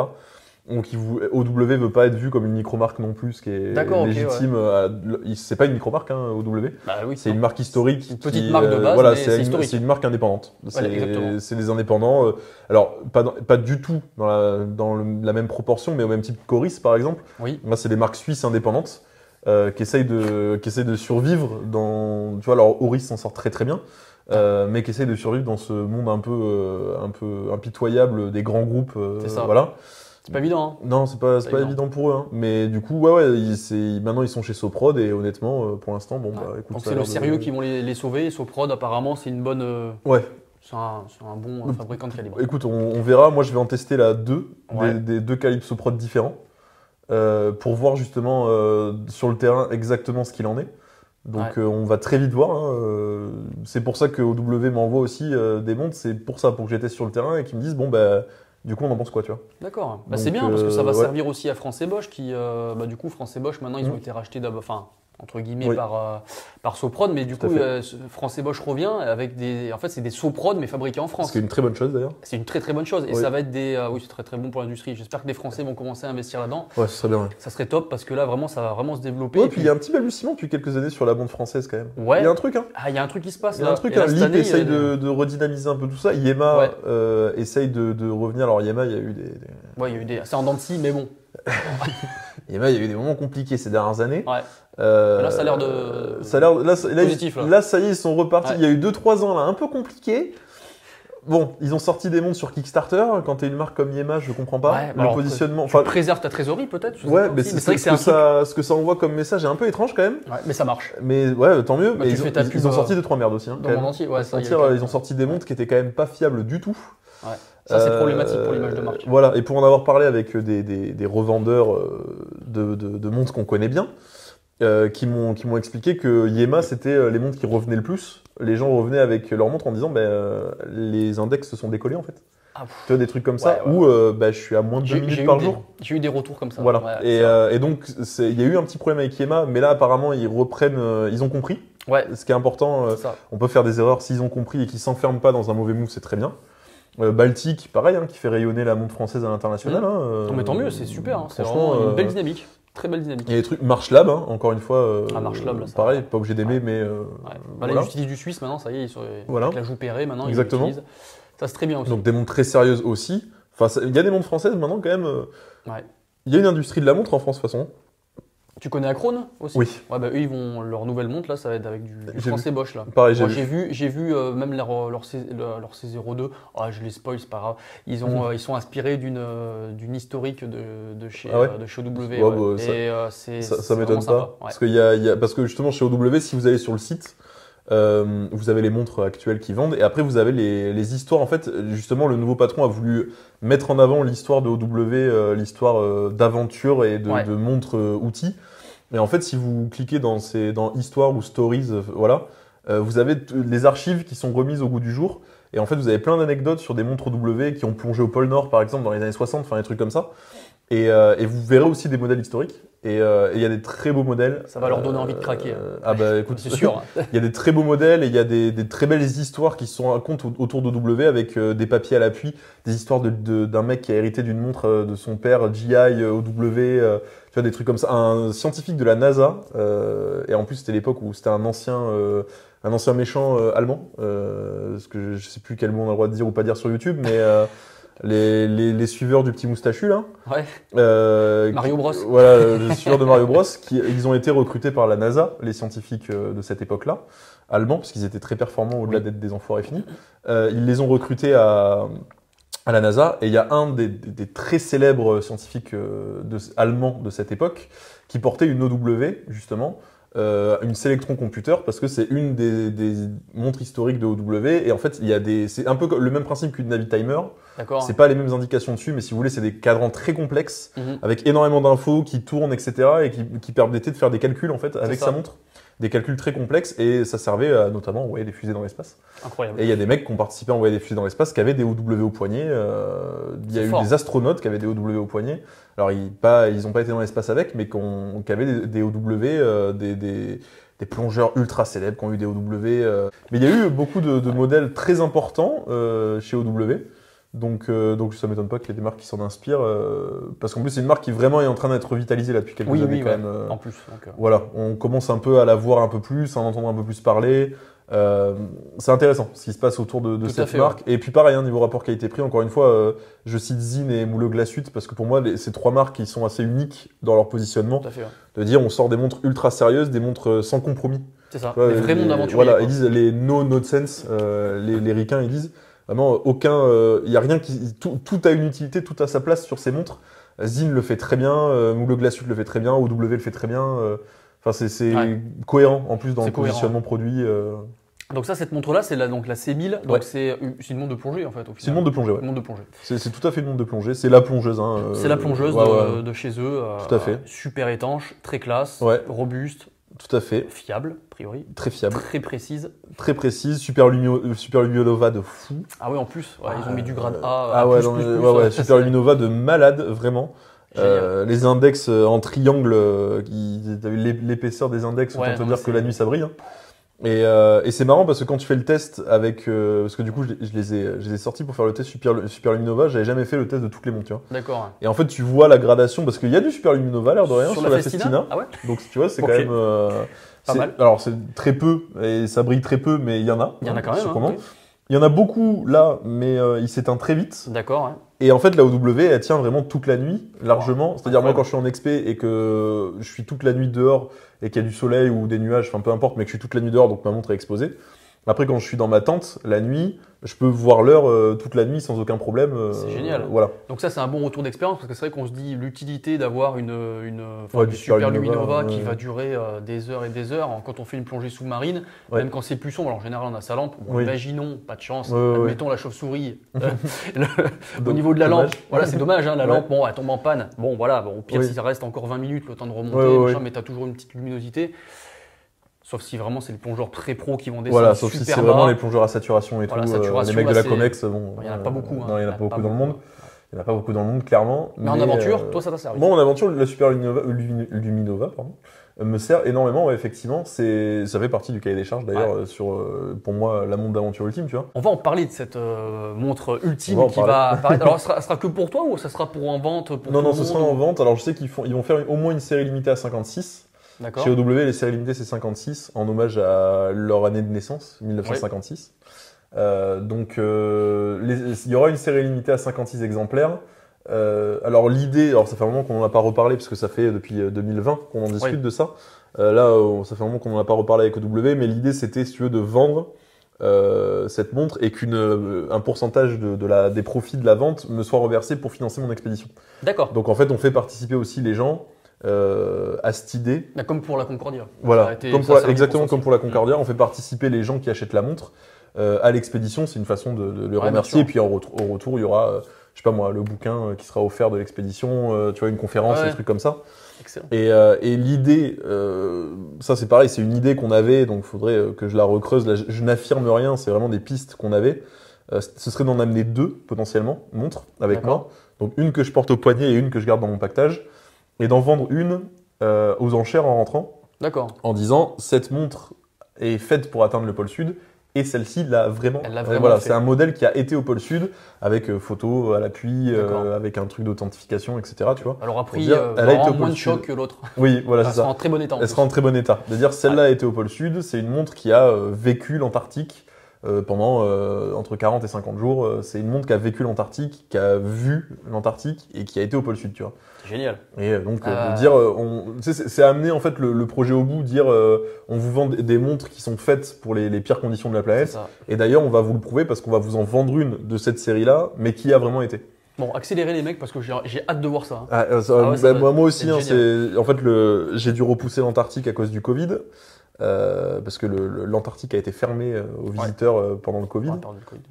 qui OW veut pas être vu comme une micro-marque non plus, qui est légitime. Euh, c'est pas une micro-marque, hein, OW. Bah c'est une marque historique. Une petite marque de euh, base, voilà, c'est une- C'est une marque indépendante. C'est des indépendants. Euh, alors, pas, pas du tout dans, la, même proportion, mais au même type qu'Oris, par exemple. Oui. Là, c'est des marques suisses indépendantes qui, essayent de, qui de survivre dans. Tu vois, alors, Oris s'en sort très très bien. Ah. mais qui essayent de survivre dans ce monde un peu, un peu impitoyable des grands groupes. C'est ça. Voilà. C'est pas évident. Hein. Non, c'est pas, évident pour eux. Hein. Mais du coup, ouais, ouais, maintenant ils sont chez Soprod et honnêtement, euh, pour l'instant, bon, bah écoute. Donc c'est le sérieux qui vont les, les, sauver. Soprod, apparemment, c'est une bonne. Euh, ouais. C'est un, bon euh, fabricant de calibre. Écoute, on, verra. Moi, je vais en tester la 2, des, deux calibres Soprod différents, pour voir justement sur le terrain exactement ce qu'il en est. Donc on va très vite voir. Hein, c'est pour ça que OW m'envoie aussi des montres. C'est pour ça, pour que j'étais sur le terrain et qu'ils me disent bon bah du coup, on en pense quoi, tu vois D'accord. Bah, c'est bien, parce que ça va euh, servir aussi à France et Bosch, qui, euh, bah, du coup, France et Bosch, maintenant, ils mmh. ont été rachetés d'abord entre guillemets par, euh, par mais du coup euh, Français Bosch revient avec des en fait c'est des Soprod mais fabriqués en France. C'est une très bonne chose d'ailleurs. C'est une très très bonne chose et ça va être des euh, oui, c'est très très bon pour l'industrie. J'espère que les Français vont commencer à investir là-dedans. Ouais, ce serait bien. Ça serait top parce que là vraiment ça va vraiment se développer. et puis il y a un petit balbutiement depuis quelques années sur la bande française quand même. Ouais. Il y a un truc hein. Ah, il y a un truc qui se passe Il y a un truc hein, Lip essaye de, redynamiser un peu tout ça, Yema euh, essaye de, revenir alors Yema il y a eu des, Ouais, il y a eu des c'est en dents de scie, mais bon. Yema il y a eu des moments compliqués ces dernières années. Ouais. Euh, là, ça a l'air de. Ça a l'air là, là, positif. Là. ça y est, ils sont repartis. Il y a eu 2-3 ans là, un peu compliqué. Bon, ils ont sorti des montres sur Kickstarter. Hein, quand t'es une marque comme Yema, je comprends pas ouais, le positionnement. Enfin, préserve ta trésorerie peut-être. Ouais, mais, c'est ça, ce que ça envoie comme message est un peu étrange quand même. mais ça marche. Mais ouais, tant mieux. Bah, ils, ont, sorti euh, deux trois merdes aussi. Hein, dans le entier, ouais. ils ont sorti des montres qui étaient quand même pas fiables du tout. Ouais. Ça, c'est euh, problématique pour l'image de marque. Voilà, et pour en avoir parlé avec euh, des, des, des revendeurs de, de, de montres qu'on connaît bien, euh, qui m'ont expliqué que Yema c'était euh, les montres qui revenaient le plus. Les gens revenaient avec leur montre en disant ben, euh, les index se sont décollés en fait. Ah, tu vois des trucs comme ça ou ben, je suis à moins de 2 minutes par jour. J'ai eu des retours comme ça. Voilà. et, et, donc il y a eu un petit problème avec Yema, mais là apparemment ils reprennent, ils ont compris. Ouais. Ce qui est important, on peut faire des erreurs s'ils ont compris et qu'ils s'enferment pas dans un mauvais move, c'est très bien. Baltique, pareil, hein, qui fait rayonner la montre française à l'international. Mmh. Hein, mais tant mieux, c'est super. Hein. c'est vraiment une belle dynamique. Très belle dynamique. Il y a des trucs Marchlab, hein, encore une fois. Euh, ah, Pareil, pas obligé d'aimer, mais. Euh, bah, voilà. ils utilisent du Suisse maintenant, ça y est, ils la joue pérée maintenant. Exactement. ça, se très bien aussi. Donc des montres très sérieuses aussi. Enfin, il y a des montres françaises maintenant, quand même. Euh, ouais. Il y a une industrie de la montre en France, de toute façon. Tu connais Acron aussi Oui. Bah, eux, ils vont, leur nouvelle montre, là, ça va être avec du, français Bosch. Là. j'ai vu. J'ai vu, euh, même leur, C02. Ah, je les spoil, c'est pas grave. Ils, ont, euh, ils sont inspirés d'une euh, d'une historique de, chez, ah OW. Bah, ça, ça, m'étonne pas. Parce, que justement, chez OW, si vous allez sur le site, vous avez les montres actuelles qui vendent et après vous avez les, histoires. En fait, justement, le nouveau patron a voulu mettre en avant l'histoire de OW, l'histoire d'aventure et de, de montres outils. Mais en fait, si vous cliquez dans, ces, dans Histoire ou Stories, euh, voilà, euh, vous avez les archives qui sont remises au goût du jour. Et en fait, vous avez plein d'anecdotes sur des montres W qui ont plongé au pôle Nord, par exemple, dans les années 60, enfin des trucs comme ça. Euh, et vous verrez aussi des modèles historiques. Euh, et il y a des très beaux modèles. Ça va leur donner envie de craquer. Euh, ah bah écoute, c'est sûr. Il y a des très beaux modèles et il y a des, des, très belles histoires qui se racontées autour de W avec euh, des papiers à l'appui, des histoires d'un de, d'un mec qui a hérité d'une montre de son père GI OW, tu vois des trucs comme ça. Un scientifique de la NASA et en plus c'était l'époque où c'était un ancien un ancien méchant allemand, ce que je, je, sais plus quel mot on a le droit de dire ou pas dire sur YouTube, mais les, suiveurs du petit moustachu là. Euh, Mario Bros. voilà, les suiveurs de Mario Bros. Qui, ils ont été recrutés par la NASA, les scientifiques euh, de cette époque-là, allemands, parce qu'ils étaient très performants au-delà d'être des enfoirés finis. Euh, ils les ont recrutés à, la NASA, et il y a un des, très célèbres scientifiques allemands de cette époque qui portait une OW justement euh, une Selectron Computer parce que c'est une des, montres historiques de OW et en fait il y a des c'est un peu le même principe qu'une Navitimer, Timer. D'accord. C'est pas les mêmes indications dessus mais si vous voulez c'est des cadrans très complexes mhm. avec énormément d'infos qui tournent etc et qui, qui permettaient de faire des calculs en fait avec sa montre des calculs très complexes et ça servait à notamment envoyer des fusées dans l'espace. Et il y a des mecs qui ont participé à envoyer des fusées dans l'espace qui avaient des OW au poignet. Euh, il y a eu des astronautes qui avaient des OW au poignet alors ils pas ont pas été dans l'espace avec, mais qu'on y des, des, OW, euh, des, plongeurs ultra célèbres qui ont eu des OW. Euh. Mais il y a eu beaucoup de, modèles très importants euh, chez OW. Donc, ça donc ça m'étonne pas qu'il y ait des marques qui s'en inspirent, parce qu'en plus c'est une marque qui vraiment est en train d'être revitalisée depuis quelques années quand même. en plus. voilà, on commence un peu à la voir un peu plus, à en entendre un peu plus parler. Euh, c'est intéressant ce qui se passe autour de, de cette marque. Et puis pareil, hein, niveau rapport qualité-prix, encore une fois, euh, je cite Zine et Moule Glaçute parce que pour moi, les, ces trois marques qui sont assez uniques dans leur positionnement, de dire on sort des montres ultra sérieuses, des montres euh, sans compromis. C'est ça, vraiment d'aventure. Voilà, ils disent les no nonsense, les, les ricains, ils disent vraiment aucun, il y a rien qui, tout, a une utilité, tout a sa place sur ces montres. Zine le fait très bien, Moule suite le fait très bien, OW le fait très bien. Enfin, c'est cohérent en plus dans le positionnement produit. Donc ça, cette montre-là, c'est la, donc la C1000, donc c'est une montre de plongée en fait. C'est une montre de plongée, ouais. Une montre de plongée. C'est tout à fait une montre de plongée, c'est la plongeuse. Hein, euh, c'est la plongeuse de, chez eux. Euh, tout à fait. Super étanche, très classe, robuste. Tout à fait. Fiable, a priori. Très fiable. Très précise. Très précise, super, lumio, euh, super Luminova de fou. Ah ouais, en plus, ils ont mis du grade A. Ah ouais, plus, ouais, super Luminova de malade, vraiment. Euh, les index en triangle, l'épaisseur des index, autant te dire que la nuit ça brille. Hein. Euh, et, c'est marrant parce que quand tu fais le test avec, euh, parce que du coup je, les ai, je les ai sortis pour faire le test Super, Super Luminova, j'avais jamais fait le test de toutes les montures. D'accord. Et en fait tu vois la gradation parce qu'il y a du Super Luminova l'air de rien sur, la, Festina. Ah ouais Donc tu vois c'est quand même. Euh, Pas mal. Alors c'est très peu et ça brille très peu mais il y en a. Il y en a quand même. Hein. Il y en a beaucoup là mais il s'éteint très vite. D'accord. ouais. Et en fait, la OW, elle tient vraiment toute la nuit, largement. C'est-à-dire, moi, quand je suis en XP et que je suis toute la nuit dehors et qu'il y a du soleil ou des nuages, enfin peu importe, mais que je suis toute la nuit dehors, donc ma montre est exposée, après, quand je suis dans ma tente, la nuit, je peux voir l'heure euh, toute la nuit sans aucun problème. Euh, c'est génial. voilà. Donc ça, c'est un bon retour d'expérience parce que c'est vrai qu'on se dit l'utilité d'avoir une, une, super, luminova, qui va durer euh, des heures et des heures. Quand on fait une plongée sous-marine, même quand c'est plus sombre, en général on a sa lampe. Imaginons, pas de chance, admettons la chauve-souris au niveau de la lampe. Voilà, c'est dommage. Hein, la lampe, bon, elle tombe en panne. Bon, voilà, au pire si ça reste encore 20 minutes, le temps de remonter, mais tu as toujours une petite luminosité. Sauf si vraiment c'est les plongeurs très pro qui vont descendre. Voilà, sauf si c'est vraiment les plongeurs à saturation et tout. Euh, les mecs de la Comex, bon. Il n'y euh, hein. en a pas beaucoup. non, il n'y en a, pas beaucoup dans le monde. Il n'y en a pas beaucoup dans le monde, clairement. Mais, en aventure, euh, toi, ça t'a servi. Moi, en aventure, la Super Luminova, me sert énormément, effectivement. C'est, ça fait partie du cahier des charges, d'ailleurs, sur, pour moi, la montre d'aventure ultime, tu vois. On va en parler de cette montre ultime qui va Alors, ça sera, que pour toi ou ça sera pour en vente Non, non, ce sera en vente. Alors, je sais qu'ils font, ils vont faire au moins une série limitée à 56. Chez OW, les séries limitées, c'est 56, en hommage à leur année de naissance, 1956. Euh, donc, euh, il y aura une série limitée à 56 exemplaires. Euh, alors l'idée, alors ça fait un moment qu'on n'en a pas reparlé parce que ça fait depuis 2020 qu'on en discute de ça. là, ça fait un moment qu'on n'en a pas reparlé avec OW, mais l'idée c'était, si tu de vendre cette montre et qu'un pourcentage la, des profits de la vente me soit reversé pour financer mon expédition. D'accord. Donc en fait, on fait participer aussi les gens à cette idée. comme pour la Concordia. Voilà, exactement comme pour la Concordia, mm. on fait participer les gens qui achètent la montre euh, à l'expédition, c'est une façon de, le remercier. Et puis au retour, il y aura, euh, je sais pas moi, le bouquin euh, qui sera offert de l'expédition, tu vois, une conférence, des trucs comme ça. Et, l'idée, ça c'est pareil, c'est une idée qu'on avait, donc il faudrait que je la recreuse. je, n'affirme rien, c'est vraiment des pistes qu'on avait. ce serait d'en amener deux potentiellement, montres avec moi. Donc une que je porte au poignet et une que je garde dans mon pactage et d'en vendre une euh, aux enchères en rentrant. D'accord. En disant cette montre est faite pour atteindre le pôle sud et celle-ci l'a vraiment. Elle l'a euh, vraiment voilà, c'est un modèle qui a été au pôle sud avec euh, photo à l'appui, avec un truc d'authentification, etc. Tu vois. Elle aura pris. moins de choc que l'autre. Oui, voilà, c'est ça. Elle sera en très bon état. elle sera en très bon état. C'est-à-dire celle-là a été au pôle sud. C'est une montre qui a vécu l'Antarctique. Euh, pendant euh, entre 40 et 50 jours. Euh, c'est une montre qui a vécu l'Antarctique, qui a vu l'Antarctique et qui a été au pôle Sud, tu vois. Génial. Et donc, dire, on, c'est amener en fait le, projet au bout, dire, on vous vend des montres qui sont faites pour les, pires conditions de la planète. Et d'ailleurs, on va vous le prouver parce qu'on va vous en vendre une de cette série-là, mais qui a vraiment été. Bon, accélérer les mecs parce que j'ai hâte de voir ça. Hein. Ah, ah bah, moi aussi, hein, en fait, j'ai dû repousser l'Antarctique à cause du Covid. Euh, parce que l'Antarctique a été fermé euh, aux visiteurs euh, pendant le Covid,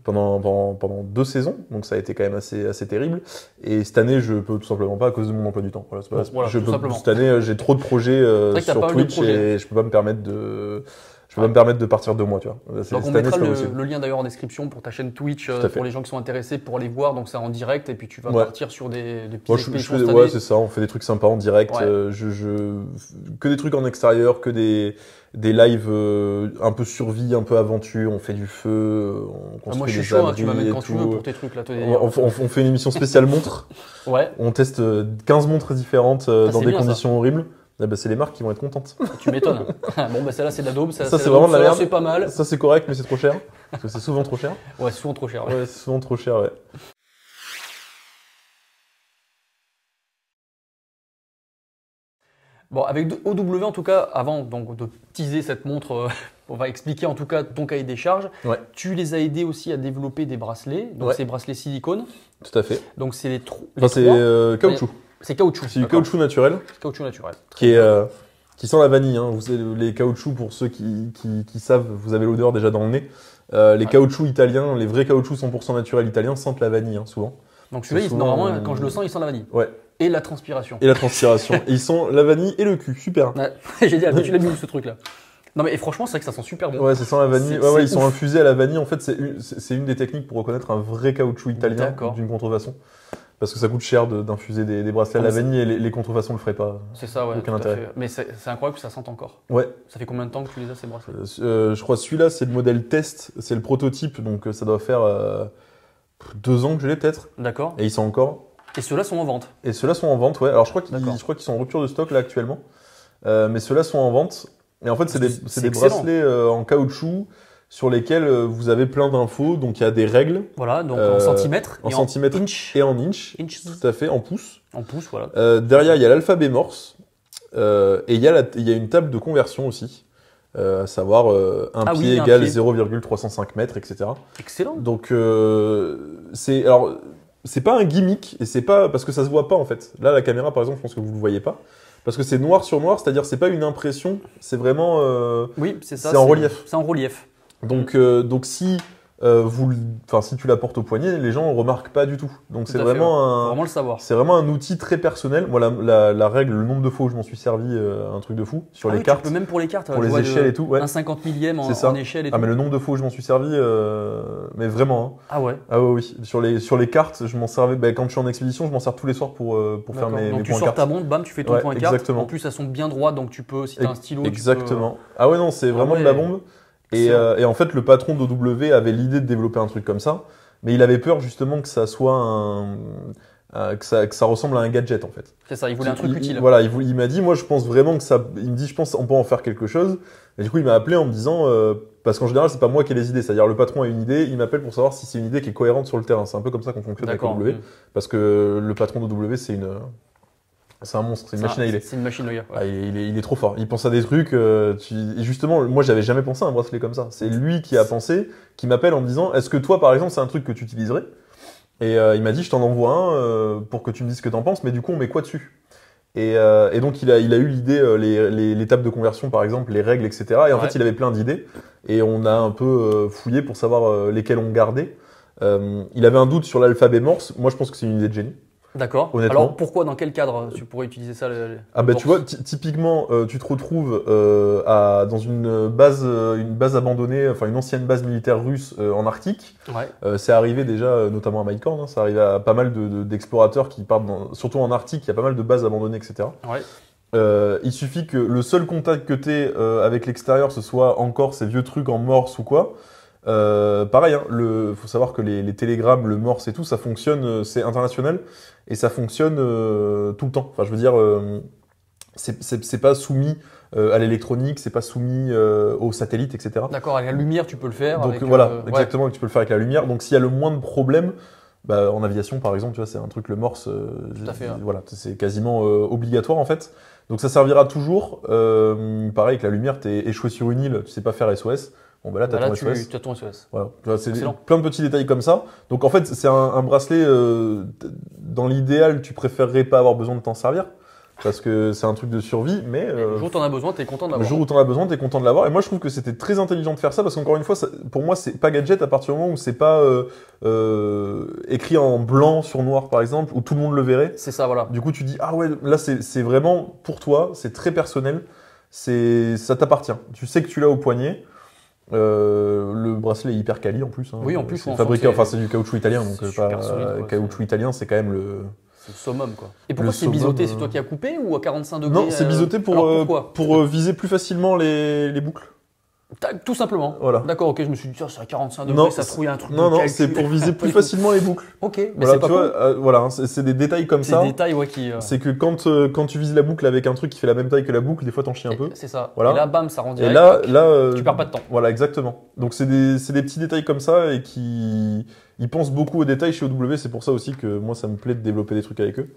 Pendant, pendant, pendant, deux saisons, donc ça a été quand même assez, assez terrible. Et cette année, je peux tout simplement pas à cause de mon emploi du temps. Voilà, pas, je peux, cette année, j'ai trop de projets sur Twitch et je peux pas me permettre de je peux pas me permettre de partir deux mois, tu vois. Donc on mettra le, lien d'ailleurs en description pour ta chaîne Twitch, pour les gens qui sont intéressés, pour les voir. Donc c'est en direct et puis tu vas partir sur des, des Moi, Ouais, c'est ça. On fait des trucs sympas en direct. je, je, que des trucs en extérieur, que des des lives euh, un peu survie, un peu aventure, on fait du feu, euh, on construit ah, moi, je suis chaud, hein, tu vas mettre quand tu veux pour tes trucs là. On, on, on, fait une émission spéciale montre. ouais. On teste 15 euh, montres différentes ah, dans des conditions horribles. Ah, bah, c'est les marques qui vont être contentes. Ah, tu m'étonnes. bon bah celle-là c'est de la ça, c'est vraiment de la merde. C'est pas mal. Ça c'est correct mais c'est trop cher. Parce que c'est souvent trop cher. Ouais, souvent trop cher. Ouais, ouais souvent trop cher, ouais. Bon, avec OW en tout cas, avant donc, de teaser cette montre, euh, on va expliquer en tout cas ton cahier des charges. Tu les as aidés aussi à développer des bracelets, donc ces bracelets silicone. Tout à fait. Donc c'est les, trous. Enfin, c'est euh, caoutchouc. C'est caoutchouc. C'est du caoutchouc naturel. C'est Caoutchouc naturel. Qui, est, euh, qui sent la vanille. Hein. Vous les caoutchoucs, pour ceux qui, savent, vous avez l'odeur déjà dans le nez. les caoutchoucs italiens, les vrais caoutchoucs 100% naturels italiens sentent la vanille hein, souvent. Donc tu là normalement, quand je le sens, il sent la vanille. Ouais. Et la transpiration. Et la transpiration. ils sont la vanille et le cul. Super. J'ai dit, ah, tu l'as mis ce truc-là. Non mais franchement, c'est vrai que ça sent super bon. Ouais, ça sent la vanille. Ouais, ouais, ils sont infusés à la vanille. En fait, c'est une, des techniques pour reconnaître un vrai caoutchouc italien d'une contrefaçon. Parce que ça coûte cher d'infuser des, bracelets à la ah, vanille et les, les contrefaçons ne le feraient pas. C'est ça, ouais. Aucun intérêt. Mais c'est incroyable que ça sente encore. Ouais. Ça fait combien de temps que tu les as ces bracelets euh, euh, Je crois celui-là, c'est le modèle test, c'est le prototype, donc euh, ça doit faire deux ans que je l'ai peut-être. D'accord. Et ils sont encore et ceux-là sont en vente Et ceux-là sont en vente, ouais. Alors je crois qu'ils sont en rupture de stock là actuellement. Euh, mais ceux-là sont en vente. Et en fait, c'est des, des bracelets euh, en caoutchouc sur lesquels euh, vous avez plein d'infos. Donc il y a des règles. Voilà, donc en centimètres. En et centimètres en inch. Et en inch, Tout à fait, en pouces. En pouces, voilà. derrière, il y a l'alphabet morse. et il y, a il y a une table de conversion aussi. à savoir euh, un ah pied égale 0,305 mètres, etc. Excellent. Donc c'est alors c'est pas un gimmick et c'est pas parce que ça se voit pas en fait. Là, la caméra, par exemple, je pense que vous le voyez pas. Parce que c'est noir sur noir, c'est-à-dire c'est pas une impression, c'est vraiment. Euh, oui, c'est ça. C'est en relief. C'est en relief. Donc, mm. euh, donc si euh, vous, enfin, si tu la portes au poignet, les gens remarquent pas du tout. Donc c'est vraiment un, C'est vraiment un outil très personnel. Moi, la, la, règle, le nombre de fois où je m'en suis servi, euh, un truc de fou sur ah les cartes. Tu peux même pour les cartes, pour les échelles et tout. Ouais. Un cinquante millième en, échelle et ah, mais le nombre de fois où je m'en suis servi, euh, mais vraiment. Hein. Ah ouais. Ah ouais, oui. Sur les sur les cartes, je m'en servais. Bah, quand je suis en expédition, je m'en sers tous les soirs pour euh, pour faire mes, donc tu sors ta bombe, bam, tu fais ton point exactement. carte. En plus, elles sont bien droites, donc tu peux, si t'as un stylo. Exactement. Ah ouais, non, c'est ah vraiment de la bombe. Euh, et, en fait, le patron d'OW avait l'idée de développer un truc comme ça, mais il avait peur justement que ça soit un. Euh, que, ça, ressemble à un gadget en fait. C'est ça, il voulait un truc utile. Voilà, il, m'a dit, moi je pense vraiment que ça. Il me dit, je pense qu'on peut en faire quelque chose. Et du coup, il m'a appelé en me disant, euh, parce qu'en général, c'est pas moi qui ai les idées. C'est-à-dire, le patron a une idée, il m'appelle pour savoir si c'est une idée qui est cohérente sur le terrain. C'est un peu comme ça qu'on fonctionne avec OW. Parce que le patron d'OW, c'est une, ah, c'est un monstre, c'est une machine à C'est une machine ah, il, est, il, est, trop fort. Il pense à des trucs. Euh, tu... justement, moi, j'avais jamais pensé à un bracelet comme ça. C'est lui qui a pensé, qui m'appelle en me disant Est-ce que toi, par exemple, c'est un truc que tu utiliserais Et euh, il m'a dit Je t'en envoie un euh, pour que tu me dises ce que t'en penses, mais du coup, on met quoi dessus et, et, donc, il a, il a eu l'idée, les, les, les tables de conversion, par exemple, les règles, etc. Et en fait, il avait plein d'idées. Et on a un peu fouillé pour savoir lesquelles on gardait. il avait un doute sur l'alphabet morse. Moi, je pense que c'est une idée de génie. D'accord. Alors pourquoi, dans quel cadre tu pourrais utiliser ça Ah bah, tu vois, typiquement, euh, tu te retrouves euh, dans une base, euh, une base abandonnée, enfin une ancienne base militaire russe en Arctique. c'est arrivé déjà, notamment à Mike hein, ça arrive à pas mal d'explorateurs de, qui partent, surtout en Arctique, il y a pas mal de bases abandonnées, etc. il suffit que le seul contact que tu aies avec l'extérieur, ce soit encore ces vieux trucs en morse ou quoi. pareil, il hein, faut savoir que les, les télégrammes, le morse et tout, ça fonctionne, c'est international et ça fonctionne euh, tout le temps. Enfin, je veux dire, euh, c'est pas soumis euh, à l'électronique, c'est pas soumis aux satellites, etc. D'accord, avec la lumière, tu peux le faire. Donc voilà, exactement, tu peux le faire avec la lumière. Donc s'il y a le moins de problèmes, bah, en aviation par exemple, tu vois, c'est un truc, le morse, tout à fait, voilà, c'est quasiment obligatoire en fait. Donc ça servira toujours. pareil, avec la lumière, tu es échoué sur une île, tu sais pas faire SOS. Bon, bah là, bah tu as ton SOS. Voilà. C'est plein de petits détails comme ça. Donc, en fait, c'est un, bracelet, euh, dans l'idéal, tu préférerais pas avoir besoin de t'en servir. Parce que c'est un truc de survie, mais. Euh, le jour où t'en as besoin, t'es content de l'avoir. Le jour où t'en as besoin, t'es content de l'avoir. Et moi, je trouve que c'était très intelligent de faire ça, parce qu'encore une fois, pour moi, c'est pas gadget à partir du moment où c'est pas euh, euh, écrit en blanc sur noir, par exemple, où tout le monde le verrait. C'est ça, voilà. Du coup, tu dis, ah ouais, là, c'est vraiment pour toi, c'est très personnel, c'est ça t'appartient. Tu sais que tu l'as au poignet. Euh, le bracelet est hyper quali en plus. Hein. Oui, en plus. C'est fabriqué, enfin c'est du caoutchouc italien, donc euh, pas caoutchouc italien, c'est quand même le. summum quoi. Et pourquoi c'est biseauté C'est euh, toi qui as coupé ou à 45 degrés Non, c'est biseauté pour, pour viser plus facilement les boucles. Tout simplement. Voilà. D'accord, ok, je me suis dit, ça, c'est à 45 degrés, ça trouille un truc. Non, non, c'est pour viser plus facilement les boucles. Ok, mais c'est tu euh, hein, c'est des détails comme ça. Euh, c'est que quand, euh, quand tu vises la boucle avec un truc qui fait la même taille que la boucle, des fois t'en chies un peu. C'est ça. Voilà. Et là, bam, ça rend direct. Et là, là tu perds pas de temps. Voilà, exactement. Donc c'est des, petits détails comme ça et qui. Ils pensent beaucoup aux détails chez OW, c'est pour ça aussi que moi, ça me plaît de développer des trucs avec eux.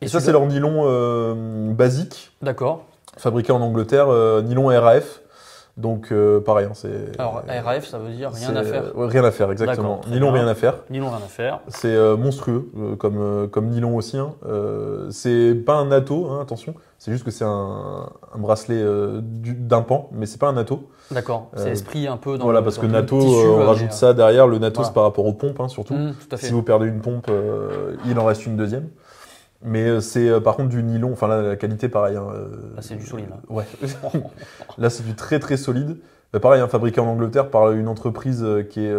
Et, et ça, c'est leur nylon basique. D'accord. Fabriqué en Angleterre, nylon RAF. Donc euh, pareil, hein, c'est. Alors RAF, ça veut dire rien à faire. rien à faire, exactement. Nylon, rien à faire. rien à faire. C'est euh, monstrueux, euh, comme comme nylon aussi. Hein. c'est pas un NATO, hein, attention. C'est juste que c'est un, bracelet d'un pan, mais c'est pas un NATO. D'accord. C'est esprit un peu dans. Voilà, parce que NATO, rajoute ça derrière. Le NATO, c'est par rapport aux pompes, surtout. Mmh, si vous perdez une pompe, il en reste une deuxième. Mais euh, c'est euh, par contre du nylon, enfin là, la qualité pareil. là hein, euh, ah, c'est du solide. Hein. Ouais. là c'est du très très solide. pareil, hein, fabriqué en Angleterre par une entreprise qui est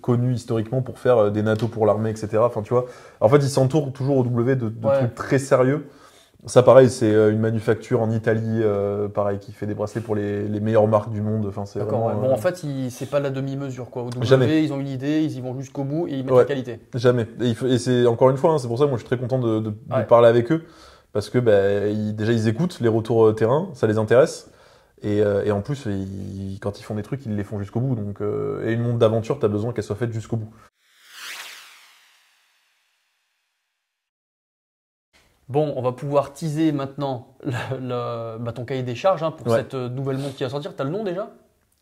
connue historiquement pour faire des natos pour l'armée, etc. Enfin, tu vois. En fait, ils s'entourent toujours au W de, trucs très sérieux. Ça, pareil, c'est euh, une manufacture en Italie, euh, pareil, qui fait des bracelets pour les, les meilleures marques du monde. Enfin, c'est Bon, en euh, fait, ils, c'est pas la demi-mesure, quoi. Au Jamais. Ils ont une idée, ils y vont jusqu'au bout et ils mettent la qualité. Jamais. Et, c'est encore une fois, hein, c'est pour ça, que moi, je suis très content de, parler avec eux parce que ben, déjà, ils écoutent les retours terrain, ça les intéresse. Et, en plus, quand ils font des trucs, ils les font jusqu'au bout. Donc, et une montre d'aventure, tu as besoin qu'elle soit faite jusqu'au bout. Bon, on va pouvoir teaser maintenant bah, ton cahier des charges hein, pour cette euh, nouvelle montre qui va sortir. Tu as le nom déjà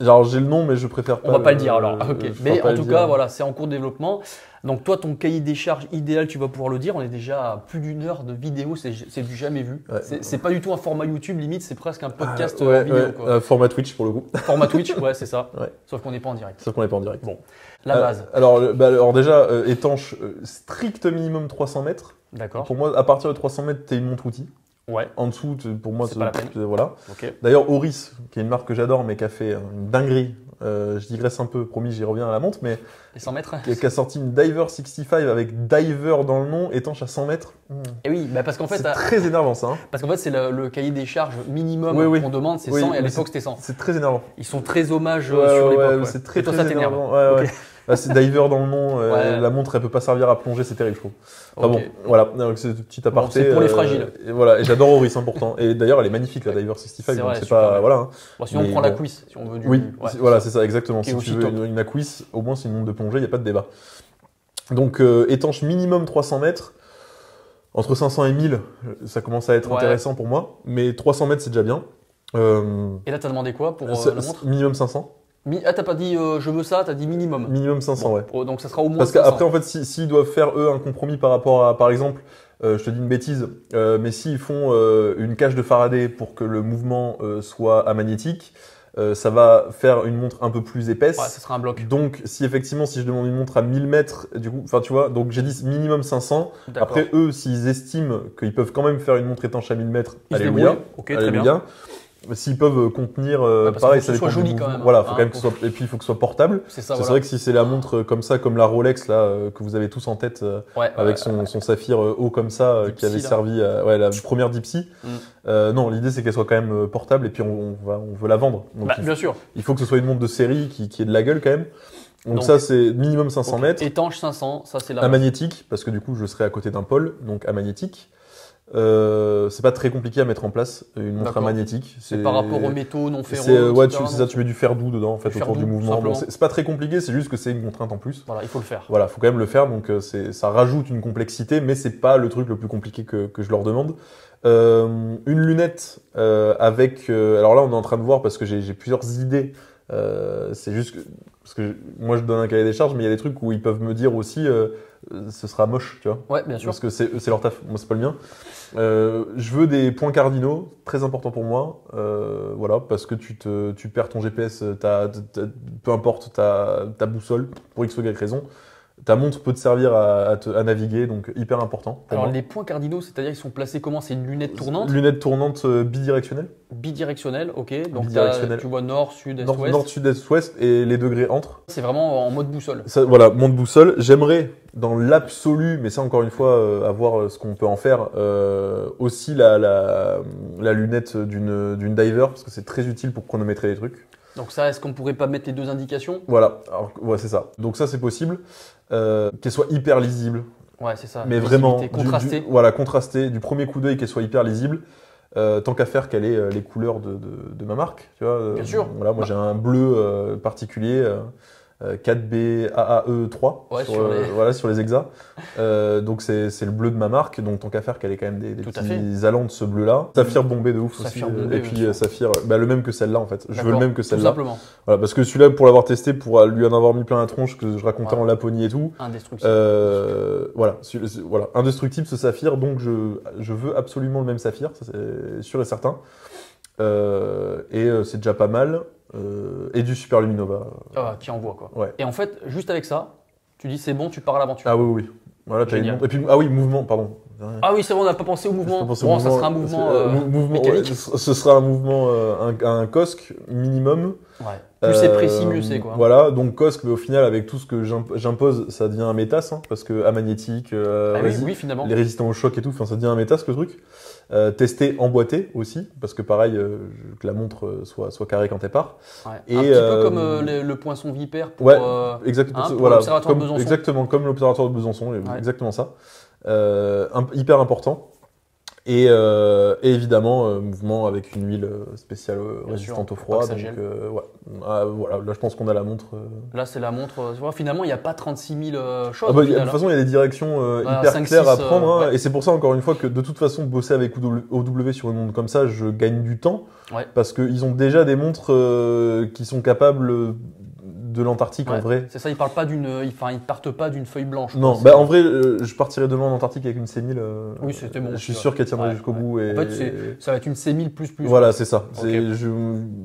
alors j'ai le nom, mais je préfère pas. On va pas le dire alors. Ah, mais en tout cas, voilà, c'est en cours de développement. Donc toi, ton cahier des charges idéal, tu vas pouvoir le dire. On est déjà à plus d'une heure de vidéo, c'est du jamais vu. c'est pas du tout un format YouTube, limite, c'est presque un podcast ah, en euh, vidéo. format Twitch pour le coup. Format Twitch, ouais, c'est ça. Sauf qu'on n'est pas en direct. Sauf qu'on n'est pas en direct. Bon, la euh, base. Alors, bah, alors déjà étanche strict minimum 300 mètres. D'accord. Pour moi, à partir de 300 mètres, t'es une montre outil. Ouais. En dessous, pour moi, c'est pas la peine. Voilà. D'ailleurs, Oris, qui est une marque que j'adore, mais qui a fait euh, une dinguerie. Euh, je digresse un peu, promis, j'y reviens à la montre, mais. 100 mètres. Qui, a sorti une Diver 65 avec Diver dans le nom, étanche à 100 mètres. Hmm. Et eh oui, bah parce qu'en fait. C'est très énervant ça. Hein. Parce qu'en fait, c'est le, cahier des charges minimum qu'on demande, c'est 100, et à l'époque, c'était 100. C'est très énervant. Ils sont très hommage euh, sur ouais, les ouais, C'est très, très, énervant. énervant. Ah, c'est diver dans le monde, euh, La montre, elle peut pas servir à plonger, c'est terrible, je trouve. voilà. c'est pour les euh, fragiles. voilà. j'adore Auris, hein, pourtant. Et d'ailleurs, elle est magnifique, la Diver 65. c'est pas, voilà. Hein. sinon, on prend la cuisse, si on veut du. Oui. voilà, c'est ça, exactement. Si tu veux une, cuisse, au moins c'est une montre de plongée, il n'y a pas de débat. Donc euh, étanche minimum 300 mètres. Entre 500 et 1000, ça commence à être intéressant pour moi. Mais 300 mètres, c'est déjà bien. et là, t'as demandé quoi pour la montre Minimum 500 ah, t'as pas dit euh, je veux ça, t'as dit minimum. Minimum 500, ouais. Oh, donc ça sera au moins. Parce qu'après, en fait, s'ils doivent faire eux un compromis par rapport à, par exemple, euh, je te dis une bêtise, euh, mais s'ils font une cage de Faraday pour que le mouvement soit amagnétique, ça va faire une montre un peu plus épaisse. Ouais, ça sera un bloc. Donc, si effectivement, si je demande une montre à 1000 mètres, du coup, enfin, tu vois, donc j'ai dit minimum 500. Après, eux, s'ils estiment qu'ils peuvent quand même faire une montre étanche à 1000 mètres, alléluia. ok, très bien. S'ils peuvent euh, contenir, euh, pareil, ça soit joli quand même. Voilà, hein. faut quand même que soit, et puis il faut que soit portable. C'est vrai que si c'est la montre euh, comme ça, comme la Rolex là que vous avez tous en tête, avec son, saphir haut comme ça, qui avait servi à la première Dipsy. Mm. non, l'idée c'est qu'elle soit quand même portable et puis on, va, on veut la vendre. Bah, bien sûr. Il faut que ce soit une montre de série qui, ait de la gueule quand même. Donc, ça c'est minimum 500 mètres. Étanche 500, ça c'est la. Magnétique parce que du coup je serai à côté d'un pôle, donc à magnétique. Euh, c'est pas très compliqué à mettre en place une montre magnétique. C'est par rapport aux métaux non ferreux. C'est ouais, ça, tu mets du fer doux dedans en fait autour du mouvement. c'est pas très compliqué, c'est juste que c'est une contrainte en plus. Voilà, il faut le faire. Voilà, il faut quand même le faire, donc euh, ça rajoute une complexité, mais c'est pas le truc le plus compliqué que, je leur demande. Euh, une lunette euh, avec. Euh, alors là, on est en train de voir parce que j'ai plusieurs idées. c'est juste que, parce que moi je donne un cahier des charges, mais il y a des trucs où ils peuvent me dire aussi ce sera moche, tu vois. Parce que c'est leur taf, moi c'est pas le mien. Euh, je veux des points cardinaux, très important pour moi. Euh, voilà, parce que tu, te, tu perds ton GPS, peu importe ta, boussole, pour x ou y raison. Ta montre peut te servir à, naviguer, donc hyper important. Alors les points cardinaux, c'est-à-dire ils sont placés comment C'est une lunette tournante Lunette tournante euh, bidirectionnelle. Bidirectionnelle, ok. Donc tu vois nord, sud, est, ouest. Nord, sud, est, ouest et les degrés entre. C'est vraiment en mode boussole. voilà, mode boussole. J'aimerais, dans l'absolu, mais ça encore une fois, avoir euh, euh, ce qu'on peut en faire, aussi la, la lunette d'une diver, parce que c'est très utile pour chronométrer les trucs. Donc ça, est-ce qu'on pourrait pas mettre les deux indications Voilà, c'est ça. Donc ça, c'est possible. Euh, qu'elle soit hyper lisible. Ouais, c'est ça. Mais vraiment, contrastée. voilà, contrastée du premier coup d'œil, qu'elle soit hyper lisible. Euh, tant qu'à faire, qu'elle ait euh, les couleurs de, ma marque. Bien sûr. Voilà, moi j'ai un bleu particulier. 4B AAE 3 sur, euh, les... voilà, sur les euh, donc c'est le bleu de ma marque, donc tant qu'à faire qu'elle est quand même des, des petits allants de ce bleu-là. Saphir bombé de ouf saphir aussi. Euh, et puis Saphir, bah, le même que celle-là en fait. Je veux le même que celle-là. Voilà, parce que celui-là, pour l'avoir testé, pour lui en avoir mis plein la tronche, que je racontais en Laponie et tout. Indestructible. voilà, voilà, indestructible ce saphir, donc je, je veux absolument le même saphir, c'est sûr et certain. et c'est déjà pas mal. Euh, et du Super Luminova. Ah, qui envoie quoi. Et en fait, juste avec ça, tu dis c'est bon, tu pars à l'aventure. Ah oui, oui. Voilà, Et puis, ah oui, mouvement, pardon. Ah oui, c'est bon on n'a pas pensé au mouvement. bon, ça sera un mouvement, euh, euh mécanique. ce sera un mouvement, euh, un, un, COSC minimum. Ouais. Plus c'est précis, euh, mieux c'est quoi. Voilà, donc COSC, au final, avec tout ce que j'impose, ça devient un métas, parce que amagnétique, euh, ah les résistants au choc et tout, ça devient un métas ce truc. Euh, tester emboîté aussi, parce que pareil, euh, que la montre soit, carrée quand elle part. un petit peu comme le, poinçon vipère pour, hein, l'observatoire de Besançon. Exactement, comme l'observatoire de Besançon, exactement ça. hyper important. Et, euh, évidemment, euh, mouvement avec une huile euh, spéciale euh, résistante au froid. Donc, ouais. Ah, voilà, là, je pense qu'on a la montre. Là, c'est la montre. Tu vois, finalement, il n'y a pas 36 000 choses. Ah, bah, de toute hein. façon, il y a des directions hyper claires à prendre. Hein. Et c'est pour ça, encore une fois, que de toute façon, bosser avec OW sur une montre comme ça, je gagne du temps. Ouais. Parce qu'ils ont déjà des montres qui sont capables de l'Antarctique en vrai. C'est ça, ils parlent pas d'une, euh, enfin ils, partent pas d'une feuille blanche. Non, bah en vrai, euh, je partirais demain en Antarctique avec une c euh, oui, c'était bon. Je suis sûr qu'elle tiendrait jusqu'au bout. Et, en fait, ça va être une c plus plus. Voilà, c'est ça. c'est Je,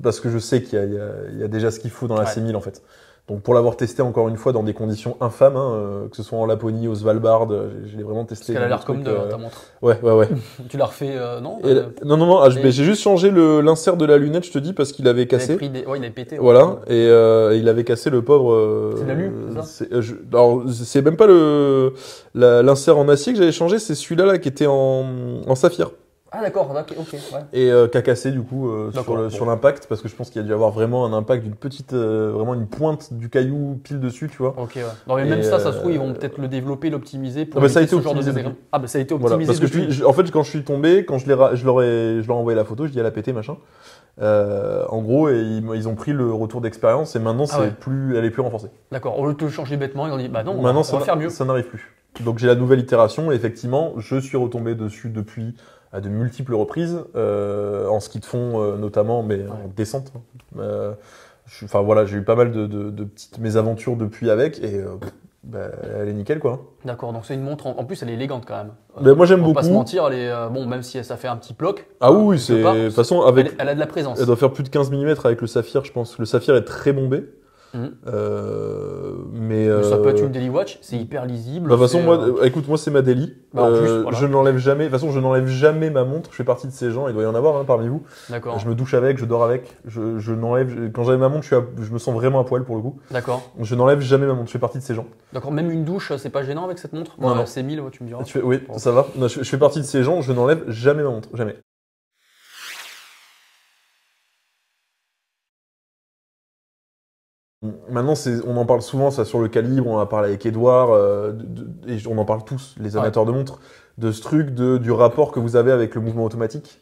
parce que je sais qu'il y, y, y, a déjà ce qu'il faut dans la c en fait. Donc pour l'avoir testé encore une fois dans des conditions infâmes, hein, euh, que ce soit en Laponie, au Svalbard, euh, je l'ai vraiment testé. Parce qu'elle a l'air comme de euh, ta montre. Ouais, ouais, ouais. tu l'as refait, non, non Non, non, ah, j'ai juste changé l'insert de la lunette, je te dis, parce qu'il avait cassé. Il ouais, il avait pété. Voilà, et, il avait cassé le pauvre. c'est la c'est c'est même pas le l'insert en acier que j'avais changé, c'est celui-là là, qui était en, en saphir. Ah d'accord, ok. ouais. Et euh, qu'a cassé du coup euh, sur l'impact, parce que je pense qu'il y a dû avoir vraiment un impact d'une petite, euh, vraiment une pointe du caillou pile dessus, tu vois. Ok, ouais. Non, mais même ça, ça se trouve, ils vont euh, peut-être le développer, l'optimiser pour. Ah, bah, ça a été Ah, bah, ça a été optimisé. parce que je, en fait, quand je suis tombé, quand je, je, leur ai, leur envoyé la photo, je dis à la pété, machin. en gros, et ils, ont pris le retour d'expérience et maintenant, ah c'est plus, elle est plus renforcée. D'accord. on lieu de le changer bêtement, ils ont dit bah non, maintenant, on va, on va faire mieux. Ça n'arrive plus. Donc j'ai la nouvelle itération et effectivement, je suis retombé dessus depuis à de multiples reprises, euh, en ski de fond euh, notamment, mais en descente. Hein. Euh, enfin voilà, j'ai eu pas mal de, petites mésaventures depuis avec et bah, elle est nickel quoi. D'accord, donc c'est une montre, en, plus elle est élégante quand même. mais moi j'aime beaucoup. Pas se mentir, bon même si ça fait un petit bloc. Ah oui, c'est de toute façon avec. elle, a de la présence. Elle doit faire plus de 15 mm avec le saphir, je pense. Le saphir est très bombé. Euh, mais, ça peut être euh, une daily watch, c'est hyper lisible. Bah, de toute façon, moi, euh, écoute, moi c'est ma daily. Bah, plus, Je n'enlève jamais. De toute façon, je n'enlève jamais ma montre. Je fais partie de ces gens. Il doit y en avoir hein, parmi vous. D'accord. Je me douche avec, je dors avec. Je, je n'enlève. Quand j'ai ma montre, je, je me sens vraiment à poil pour le coup. D'accord. Je n'enlève jamais ma montre. Je fais partie de ces gens. D'accord. Même une douche, c'est pas gênant avec cette montre. Non, non. C'est 1000, tu me diras. oui, ça va. je, je fais partie de ces gens. Je n'enlève jamais ma montre, jamais. Maintenant, on en parle souvent, ça sur le calibre, on en parle parlé avec Edouard, euh, et on en parle tous, les amateurs de montres, de ce truc, de, du rapport que vous avez avec le mouvement automatique,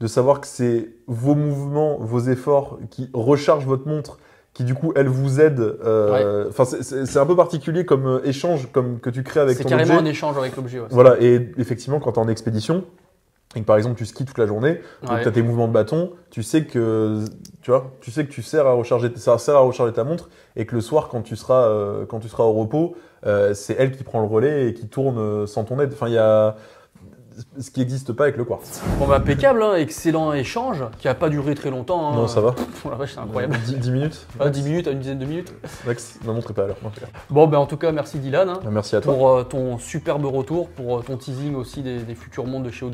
de savoir que c'est vos mouvements, vos efforts qui rechargent votre montre, qui du coup, elle vous aide. Euh, enfin, C'est un peu particulier comme euh, échange comme, que tu crées avec ton C'est carrément un échange avec l'objet. voilà, et effectivement, quand tu en expédition, et que par exemple tu skis toute la journée, tu as tes mouvements de bâton, tu sais que tu vois, tu sais que tu sers à recharger ça sert à recharger ta montre et que le soir quand tu seras euh, quand tu seras au repos, euh, c'est elle qui prend le relais et qui tourne euh, sans ton aide. Enfin il y a ce qui n'existe pas avec le quartz. Bon bah impeccable, hein, excellent échange qui n'a pas duré très longtemps. Hein. Non, ça va. Pff, la vache, c'est incroyable. 10, minutes 10 minutes à une dizaine de minutes. Max, ne montrez pas alors. Bon bah en tout cas, merci Dylan hein, Merci à toi. pour euh, ton superbe retour, pour euh, ton teasing aussi des, futurs mondes de chez OW.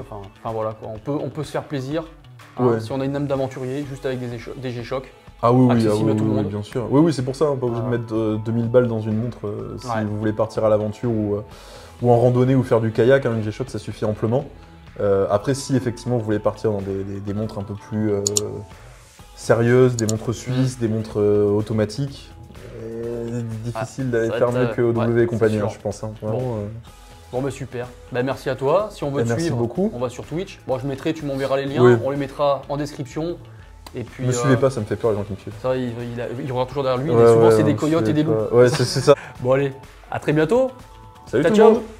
Enfin, enfin voilà quoi, on peut, on peut se faire plaisir. Si on a une âme d'aventurier, juste avec des, des G-Shock. Ah oui, oui, ah bien sûr. Oui, oui, c'est pour ça, on pas obligé de ah. mettre 2000 euh, balles dans une montre si vous voulez partir à l'aventure ou, ou en randonnée ou faire du kayak, hein, un G-Shot ça suffit amplement. Euh, après, si effectivement vous voulez partir dans des, montres un peu plus euh, sérieuses, des montres suisses, mm. des montres euh, automatiques, ah, difficile d'aller faire mieux que W et compagnie, hein, je pense. Hein, bon. bah super. Bah, merci à toi. Si on veut bah, te suivre, beaucoup. on va sur Twitch. Moi je mettrai, tu m'enverras les liens, on les mettra en description. Et puis, ne me suivez pas, ça me fait peur les gens qui me suivent. il, il, aura toujours derrière lui, souvent c'est des coyotes et des loups. Ouais, c'est ça. bon allez, à très bientôt. Salut tout le monde.